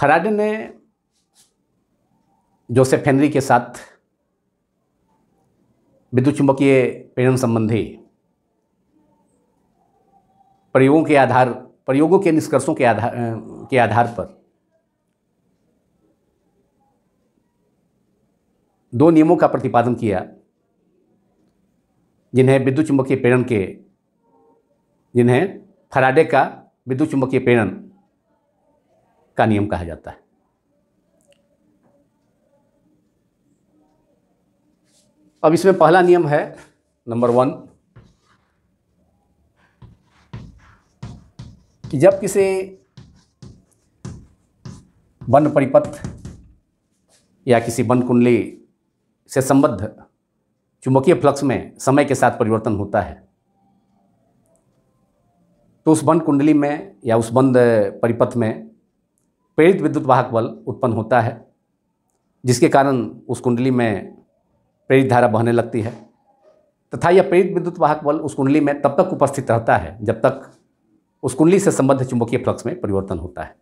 S1: फराडे ने जोसेफ हेनरी के साथ विद्युत चुंबकीय प्रेरण संबंधी प्रयोगों के आधार प्रयोगों के निष्कर्षों के आधार के आधार पर दो नियमों का प्रतिपादन किया जिन्हें विद्युत चुंबकीय प्रेरण के जिन्हें फराडे का विद्युत चुंबकीय प्रेरण का नियम कहा जाता है अब इसमें पहला नियम है नंबर वन कि जब किसी वन परिपथ या किसी वन कुंडली से संबद्ध चुंबकीय फ्लक्स में समय के साथ परिवर्तन होता है तो उस बंद कुंडली में या उस बंद परिपथ में प्रेरित विद्युत वाहक बल उत्पन्न होता है जिसके कारण उस कुंडली में प्रेरित धारा बहने लगती है तथा यह प्रेरित विद्युत वाहक बल उस कुंडली में तब तक उपस्थित रहता है जब तक उस कुंडली से संबद्ध चुंबकीय फ्लक्स में परिवर्तन होता है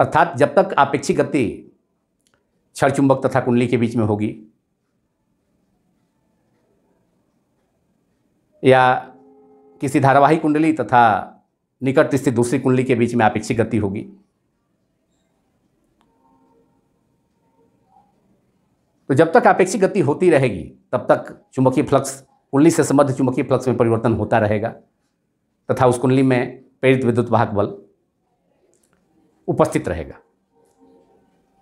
S1: अर्थात जब तक आपेक्षिक गति क्षण चुंबक तथा कुंडली के बीच में होगी या किसी धारावाही कुंडली तथा निकट स्थित दूसरी कुंडली के बीच में आपेक्षिक गति होगी तो जब तक आपेक्षिक गति होती रहेगी तब तक चुंबकीय फ्लक्स कुंडली से संबद्ध चुंबकीय फ्लक्स में परिवर्तन होता रहेगा तथा उस कुंडली में प्रेरित विद्युत वाहक बल उपस्थित रहेगा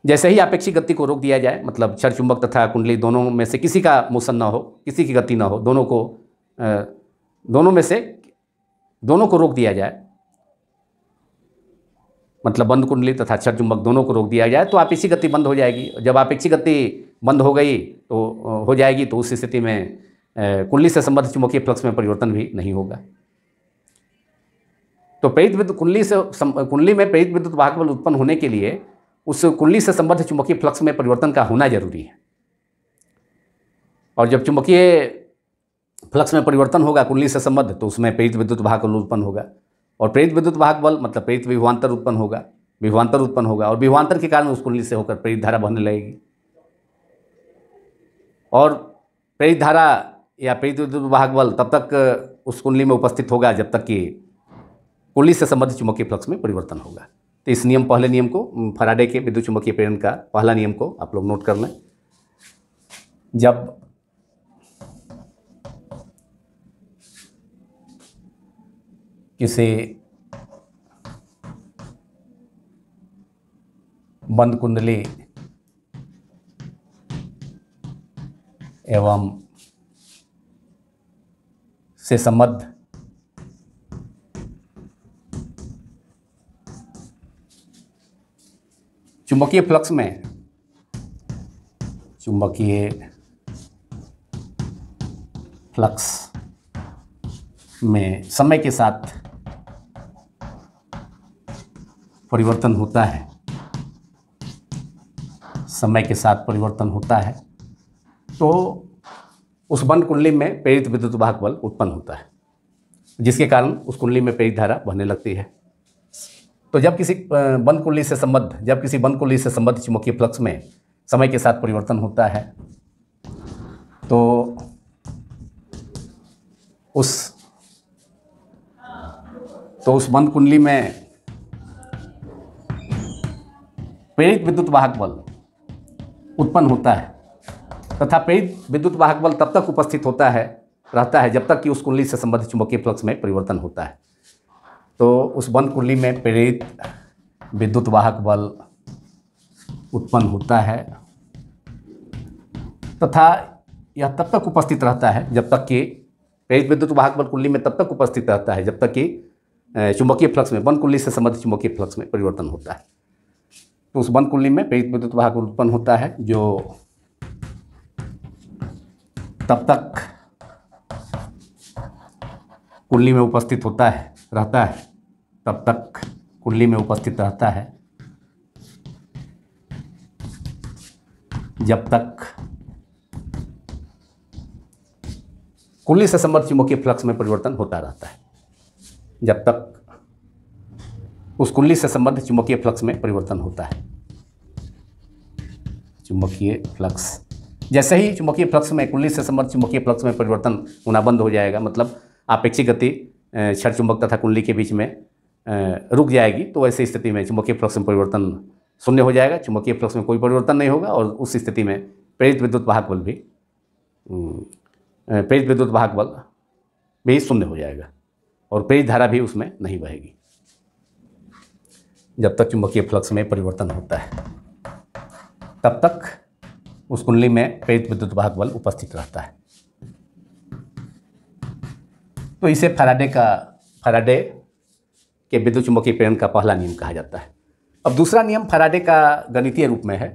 S1: जैसे ही आपेक्षिक गति को रोक दिया जाए मतलब क्षर चुंबक तथा कुंडली दोनों में से किसी का मोशन ना हो किसी की गति ना हो दोनों को दोनों में से दोनों को रोक दिया जाए मतलब बंद कुंडली तथा छठ चुंबक दोनों को रोक दिया जाए तो आपेक्षिक गति बंद हो जाएगी जब आपेक्षिक गति बंद हो गई तो हो जाएगी तो उस स्थिति में कुंडली से संबंधित चुंबकीय फ्लक्स में परिवर्तन भी नहीं होगा तो प्रेरित विद्युत कुंडली से कुंडली में प्रेरित विद्युत वाहक बल उत्पन्न होने के लिए उस कुंडली से संबद्ध चुंबकीय फ्लक्स में परिवर्तन का होना जरूरी है और जब चुंबकीय फ्लक्स में परिवर्तन होगा कुंडली से संबद्ध तो उसमें प्रेरित विद्युत वाहक बल उत्पन्न होगा और प्रेरित विद्युत वाहक बल मतलब प्रेरित विभवान्तर उत्पन्न होगा विभवान्तर उत्पन्न होगा और विभवान्तर के कारण उस कुंडली से होकर प्रेरित धारा बहने लगेगी और प्रेरित धारा या प्रेरित विद्युत वाहक बल तब तक उस कुंडली में उपस्थित होगा जब तक कि कुंडली से संबंधित चुंबकीय फ्लक्स में परिवर्तन होगा तो इस नियम पहले नियम को फराडे के विद्युत चुंबकीय प्रेरण का पहला नियम को आप लोग नोट कर लें जब किसी बंद कुंडली एवं से संबद्ध चुंबकीय फ्लक्स में चुंबकीय फ्लक्स में समय के साथ परिवर्तन होता है समय के साथ परिवर्तन होता है तो उस बंद कुंडली में प्रेरित विद्युत वाहक बल उत्पन्न होता है जिसके कारण उस कुंडली में प्रेरित धारा बहने लगती है तो जब किसी बंद कुंडली से संबद्ध जब किसी बंद कुंडली से संबद्ध चुंबकीय फ्लक्स में समय के साथ परिवर्तन होता है तो उस तो उस बंद कुंडली में प्रेरित विद्युत वाहक बल उत्पन्न होता है तथा प्रेरित विद्युत वाहक बल तब तक उपस्थित होता है रहता है जब तक कि उस कुंडली से संबंधित चुंबकीय फ्लक्स में परिवर्तन होता है तो उस बंद कुंडली में प्रेरित विद्युत वाहक बल उत्पन्न होता है तथा यह तब तक उपस्थित रहता है जब तक कि प्रेरित विद्युत वाहक बल कुंडली में तब तक उपस्थित रहता है जब तक कि चुंबकीय फ्लक्स में बंद कुंडली से संबंधित चुंबकीय फ्लक्स में परिवर्तन होता है तो उस बंद कुंडली में प्रेरित विद्युत वाहक बल उत्पन्न होता है जो तब तक कुंडली में उपस्थित होता है रहता है तब तक कुंडली में उपस्थित रहता है जब तक कुंडली से संबंध चुंबकीय फ्लक्स में परिवर्तन होता रहता है जब तक उस कुंडली से संबंध चुंबकीय फ्लक्स में परिवर्तन होता है चुंबकीय फ्लक्स जैसे ही चुंबकीय फ्लक्स में कुंडली से संबंध चुंबकीय फ्लक्स में परिवर्तन होना बंद हो जाएगा मतलब आपेक्षिक गति क्षर चुंबक तथा कुंडली के बीच में रुक जाएगी तो ऐसी स्थिति में चुंबकीय फ्लक्स में परिवर्तन शून्य हो जाएगा चुंबकीय फ्लक्स में कोई परिवर्तन नहीं होगा और उस स्थिति में प्रेरित विद्युत वाहक बल भी हम्म, प्रेरित विद्युत वाहक बल भी शून्य हो जाएगा और प्रेरित धारा भी उसमें नहीं बहेगी जब तक चुंबकीय फ्लक्स में परिवर्तन होता है तब तक उस कुंडली में प्रेरित विद्युत वाहक बल उपस्थित रहता है तो इसे फराडे का फराडे के विद्युत चुंबकीय प्रेरण का पहला नियम कहा जाता है अब दूसरा नियम फराडे का गणितीय रूप में है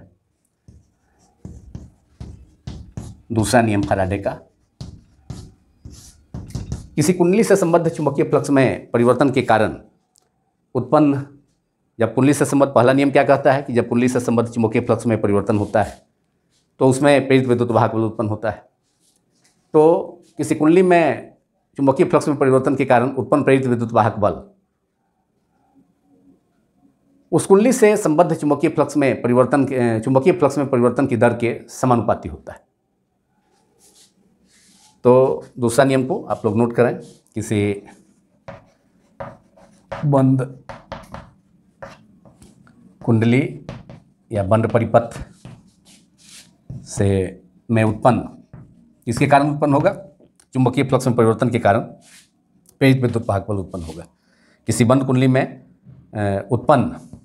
S1: दूसरा नियम फराडे का किसी कुंडली से संबद्ध चुंबकीय फ्लक्स में परिवर्तन के कारण उत्पन्न जब कुंडली से संबद्ध पहला नियम क्या कहता है कि जब कुंडली से संबद्ध चुंबकीय फ्लक्स में परिवर्तन होता है तो उसमें प्रेरित विद्युत वाहक बल उत्पन्न होता है तो किसी कुंडली में चुंबकीय फ्लक्स में परिवर्तन के कारण उत्पन्न प्रेरित विद्युत वाहक बल उस कुंडली से संबद्ध चुंबकीय फ्लक्स में परिवर्तन चुंबकीय फ्लक्स में परिवर्तन की दर के समानुपाती होता है तो दूसरा नियम को आप लोग नोट करें किसी बंद कुंडली या बंद परिपथ से में उत्पन्न इसके कारण उत्पन्न होगा चुंबकीय फ्लक्स में परिवर्तन के कारण पेज विद्युत भाग बल उत्पन्न होगा किसी बंद कुंडली में उत्पन्न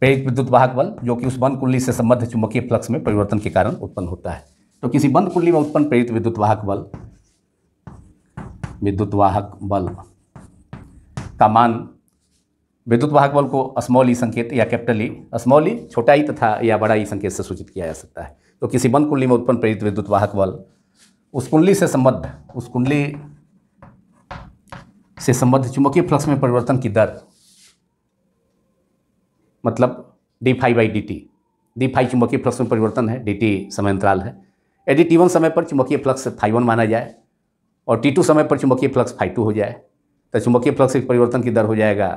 S1: प्रेरित विद्युत वाहक बल जो कि उस बंद कुंडली से संबद्ध चुंबकीय फ्लक्स में परिवर्तन के कारण उत्पन्न होता है तो किसी बंद कुंडली में उत्पन्न प्रेरित विद्युत वाहक बल विद्युत वाहक बल का मान विद्युत वाहक बल को स्मॉल ई e संकेत या कैपिटल ई स्मॉल ई छोटा ई e तथा या बड़ा ई e संकेत से सूचित किया जा सकता है तो किसी बंद कुंडली में उत्पन्न प्रेरित विद्युत वाहक बल उस कुंडली से संबद्ध उस कुंडली से संबद्ध चुंबकीय फ्लक्स में परिवर्तन की दर मतलब D phi by D T D phi चुंबकीय फ्लक्स में परिवर्तन है डी टी समय अंतराल है यदि टी वन समय पर चुंबकीय फ्लक्स फाइव वन माना जाए और टी टू समय पर चुंबकीय फ्लक्स फाइव टू हो जाए तो चुंबकीय फ्लक्स के परिवर्तन की दर हो जाएगा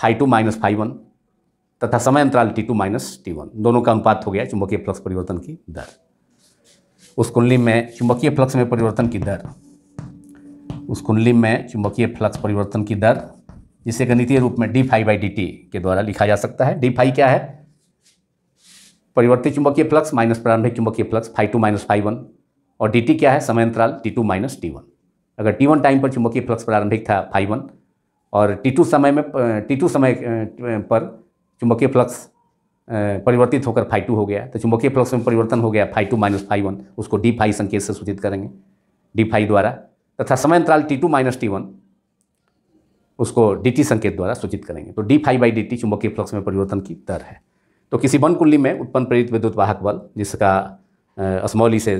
S1: phi two minus phi one तथा समय अंतराल T two minus T one दोनों का अनुपात हो गया चुंबकीय फ्लक्स परिवर्तन की दर उस कुंडली में चुंबकीय फ्लक्स में परिवर्तन की दर उस कुंडली में चुंबकीय फ्लक्स परिवर्तन की दर जिसे गणितीय रूप में D phi by D T के द्वारा लिखा जा सकता है डी फाई क्या है परिवर्तित चुंबकीय फ्लक्स माइनस प्रारंभिक चुंबकीय flux phi two minus phi one और डी टी क्या है समय अंतराल T two minus T one अगर टी वन टाइम पर चुंबकीय फ्लक्स प्रारंभिक था फाई वन और टी टू समय में टी टू समय पर चुंबकीय फ्लक्स परिवर्तित होकर फाई टू हो गया तो चुंबकीय फ्लक्स में परिवर्तन हो गया phi two minus phi one उसको डी फाई संकेत से सूचित करेंगे डी फाई द्वारा तथा समय अंतराल T two minus T one उसको डी संकेत द्वारा सूचित करेंगे तो डी फाइव बाई डी चुंबकीय फ्लक्स में परिवर्तन की दर है तो किसी वन कुंडली में उत्पन्न प्रेरित विद्युत वाहक बल जिसका असमौली से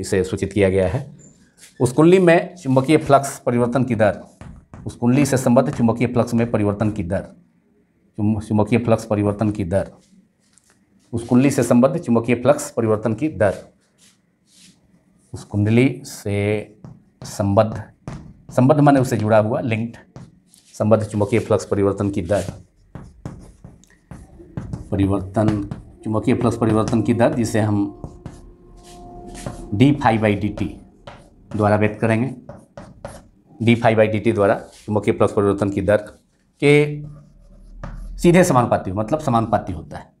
S1: इसे सूचित किया गया है उस कुंडली में चुंबकीय फ्लक्स परिवर्तन की दर उस कुंडली से संबद्ध चुंबकीय फ्लक्स में परिवर्तन की दर चुंबकीय फ्लक्स परिवर्तन की दर उस कुंडली से संबद्ध चुंबकीय फ्लक्स परिवर्तन की दर उस कुंडली से संबद्ध संबद्ध माने उससे जुड़ा हुआ लिंक्ड संबद्ध चुंबकीय फ्लक्स परिवर्तन की दर परिवर्तन चुंबकीय फ्लक्स परिवर्तन की दर जिसे हम D phi by D T द्वारा व्यक्त करेंगे D phi by D T द्वारा चुंबकीय फ्लक्स परिवर्तन की दर के सीधे समानुपाती मतलब समानुपाती होता है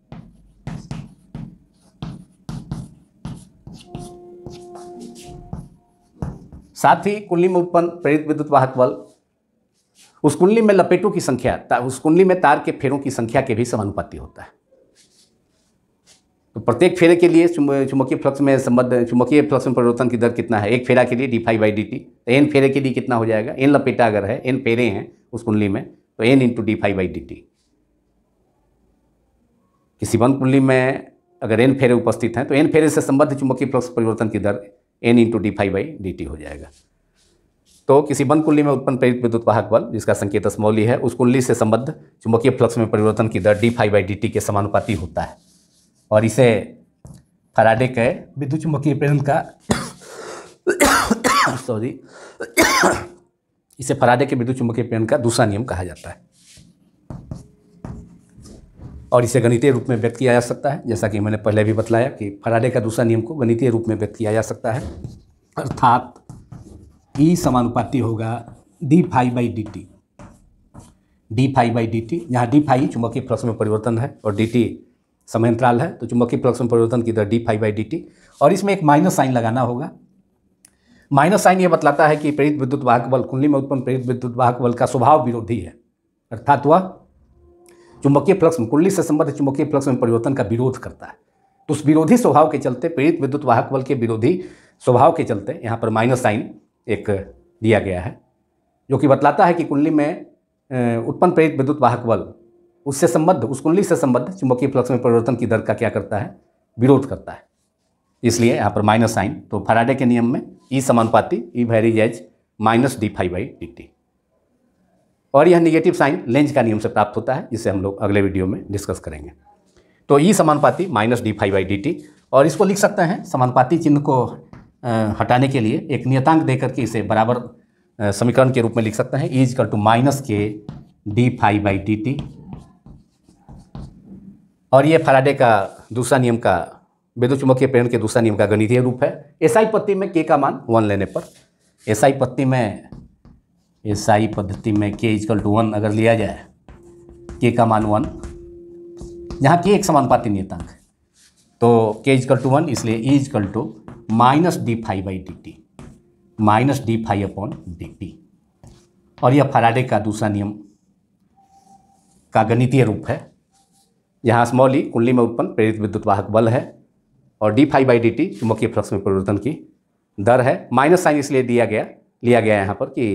S1: साथ ही कुंडली में उत्पन्न प्रेरित विद्युत वाहक बल उस कुंडली में लपेटों की संख्या उस कुंडली में तार के फेरों की संख्या के भी समानुपाति होता है तो प्रत्येक फेरे के लिए चुंबकीय फ्लक्स में संबद्ध चुंबकीय फ्लक्स में परिवर्तन की दर कितना है एक फेरा के लिए D phi by D T तो एन फेरे के लिए कितना हो जाएगा एन लपेटा अगर है एन फेरे हैं उस कुंडली में तो N into D phi by D T किसी बंद कुंडली में अगर एन फेरे उपस्थित हैं तो एन फेरे से संबद्ध चुंबकीय फ्लक्स परिवर्तन की दर N into D phi by D T हो जाएगा तो किसी बंद कुंडली में उत्पन्न प्रेरित विद्युत वाहक बल जिसका संकेत स्मौली है उस कुंडली से संबद्ध चुंबकीय फ्लक्स में परिवर्तन की दर D phi by D T के समानुपाती होता है और इसे फराडे के विद्युत चुंबकीय प्रेरण का सॉरी इसे फराडे के विद्युत चुंबकीय प्रेरण का दूसरा नियम कहा जाता है और इसे गणितीय रूप में व्यक्त किया जा सकता है जैसा कि मैंने पहले भी बतलाया कि फराडे का दूसरा नियम को गणितीय रूप में व्यक्त किया जा सकता है अर्थात ई e समानुपाती होगा D phi by D T D phi by D T जहाँ डी फाइव चुंबकीय फ्लक्स में परिवर्तन है और डी टी समयंत्राल है तो चुंबकीय फ्लक्स में परिवर्तन की दर D phi by D T और इसमें एक माइनस साइन लगाना होगा माइनस साइन ये बतलाता है कि प्रेरित विद्युत वाहक बल कुंडली में उत्पन्न प्रेरित विद्युत वाहक बल का स्वभाव विरोधी है अर्थात वह चुंबकीय फ्लक्स में कुंडली से संबद्ध चुंबकीय फ्लक्स में परिवर्तन का विरोध करता है तो उस विरोधी स्वभाव के चलते प्रेरित विद्युत वाहक बल के विरोधी स्वभाव के चलते यहाँ पर माइनस साइन एक दिया गया है जो कि बतलाता है कि कुंडली में उत्पन्न प्रेरित विद्युत वाहक बल उससे संबद्ध उस कुंडली से संबद्ध चुंबकीय फ्लक्स में परिवर्तन की दर का क्या करता है विरोध करता है इसलिए यहाँ पर माइनस साइन तो फराडे के नियम में ई समानुपाती E vary as minus D phi by D T और यह निगेटिव साइन लेंज का नियम से प्राप्त होता है जिसे हम लोग अगले वीडियो में डिस्कस करेंगे तो ई समानुपाती minus D phi by D T और इसको लिख सकते हैं समानुपाती चिन्ह को हटाने के लिए एक नियतांक दे करके इसे बराबर समीकरण के रूप में लिख सकते हैं e is equal to minus K D phi by D T और ये फराडे का दूसरा नियम का चुंबकीय प्रेरण के दूसरा नियम का गणितीय रूप है एसआई पद्धति में के का मान वन लेने पर एसआई पद्धति में एसआई पद्धति में के इजकल टू वन अगर लिया जाए के का मान वन यहाँ के एक समानुपाती नियतांक तो के इजकल टू वन इसलिए e equal to minus D phi by D T minus D phi upon D T और यह फराडे का दूसरा नियम का गणितीय रूप है यहाँ स्मॉल ई e कुंडली में उत्पन्न प्रेरित विद्युत वाहक बल है और D phi by D T चुम्बकीय फ्लक्स में परिवर्तन की दर है माइनस साइन इसलिए दिया गया लिया गया यहाँ पर कि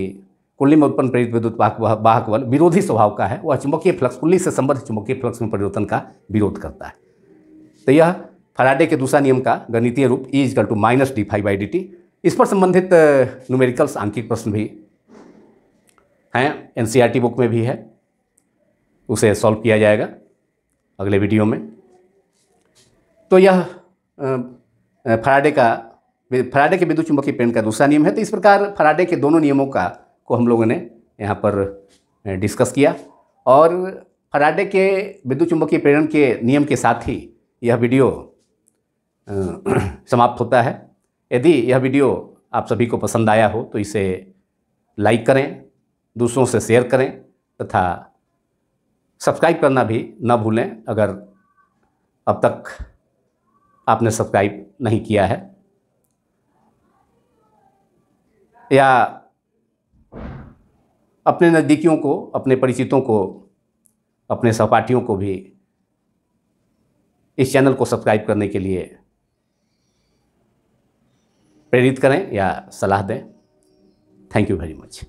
S1: कुंडली में उत्पन्न प्रेरित विद्युत वाहक वाहक बल विरोधी स्वभाव का है वह चुम्बकीय फ्लक्स कुंडली से संबद्ध चुम्बकीय फ्लक्स में परिवर्तन का विरोध करता है तो यह फराडे के दूसरा नियम का गणितीय रूप E equal to minus D phi by D T इस पर संबंधित न्यूमेरिकल्स आंकिक प्रश्न भी हैं एन बुक e में भी है उसे सॉल्व किया जाएगा अगले वीडियो में तो यह फराडे का फराडे के विद्युत चुंबकीय प्रेरण का दूसरा नियम है तो इस प्रकार फराडे के दोनों नियमों का को हम लोगों ने यहाँ पर डिस्कस किया और फराडे के विद्युत चुंबकीय प्रेरण के नियम के साथ ही यह वीडियो समाप्त होता है यदि यह वीडियो आप सभी को पसंद आया हो तो इसे लाइक करें दूसरों से शेयर करें तथा सब्सक्राइब करना भी न भूलें अगर अब तक आपने सब्सक्राइब नहीं किया है या अपने नज़दीकियों को अपने परिचितों को अपने सहपाठियों को भी इस चैनल को सब्सक्राइब करने के लिए प्रेरित करें या सलाह दें थैंक यू वेरी मच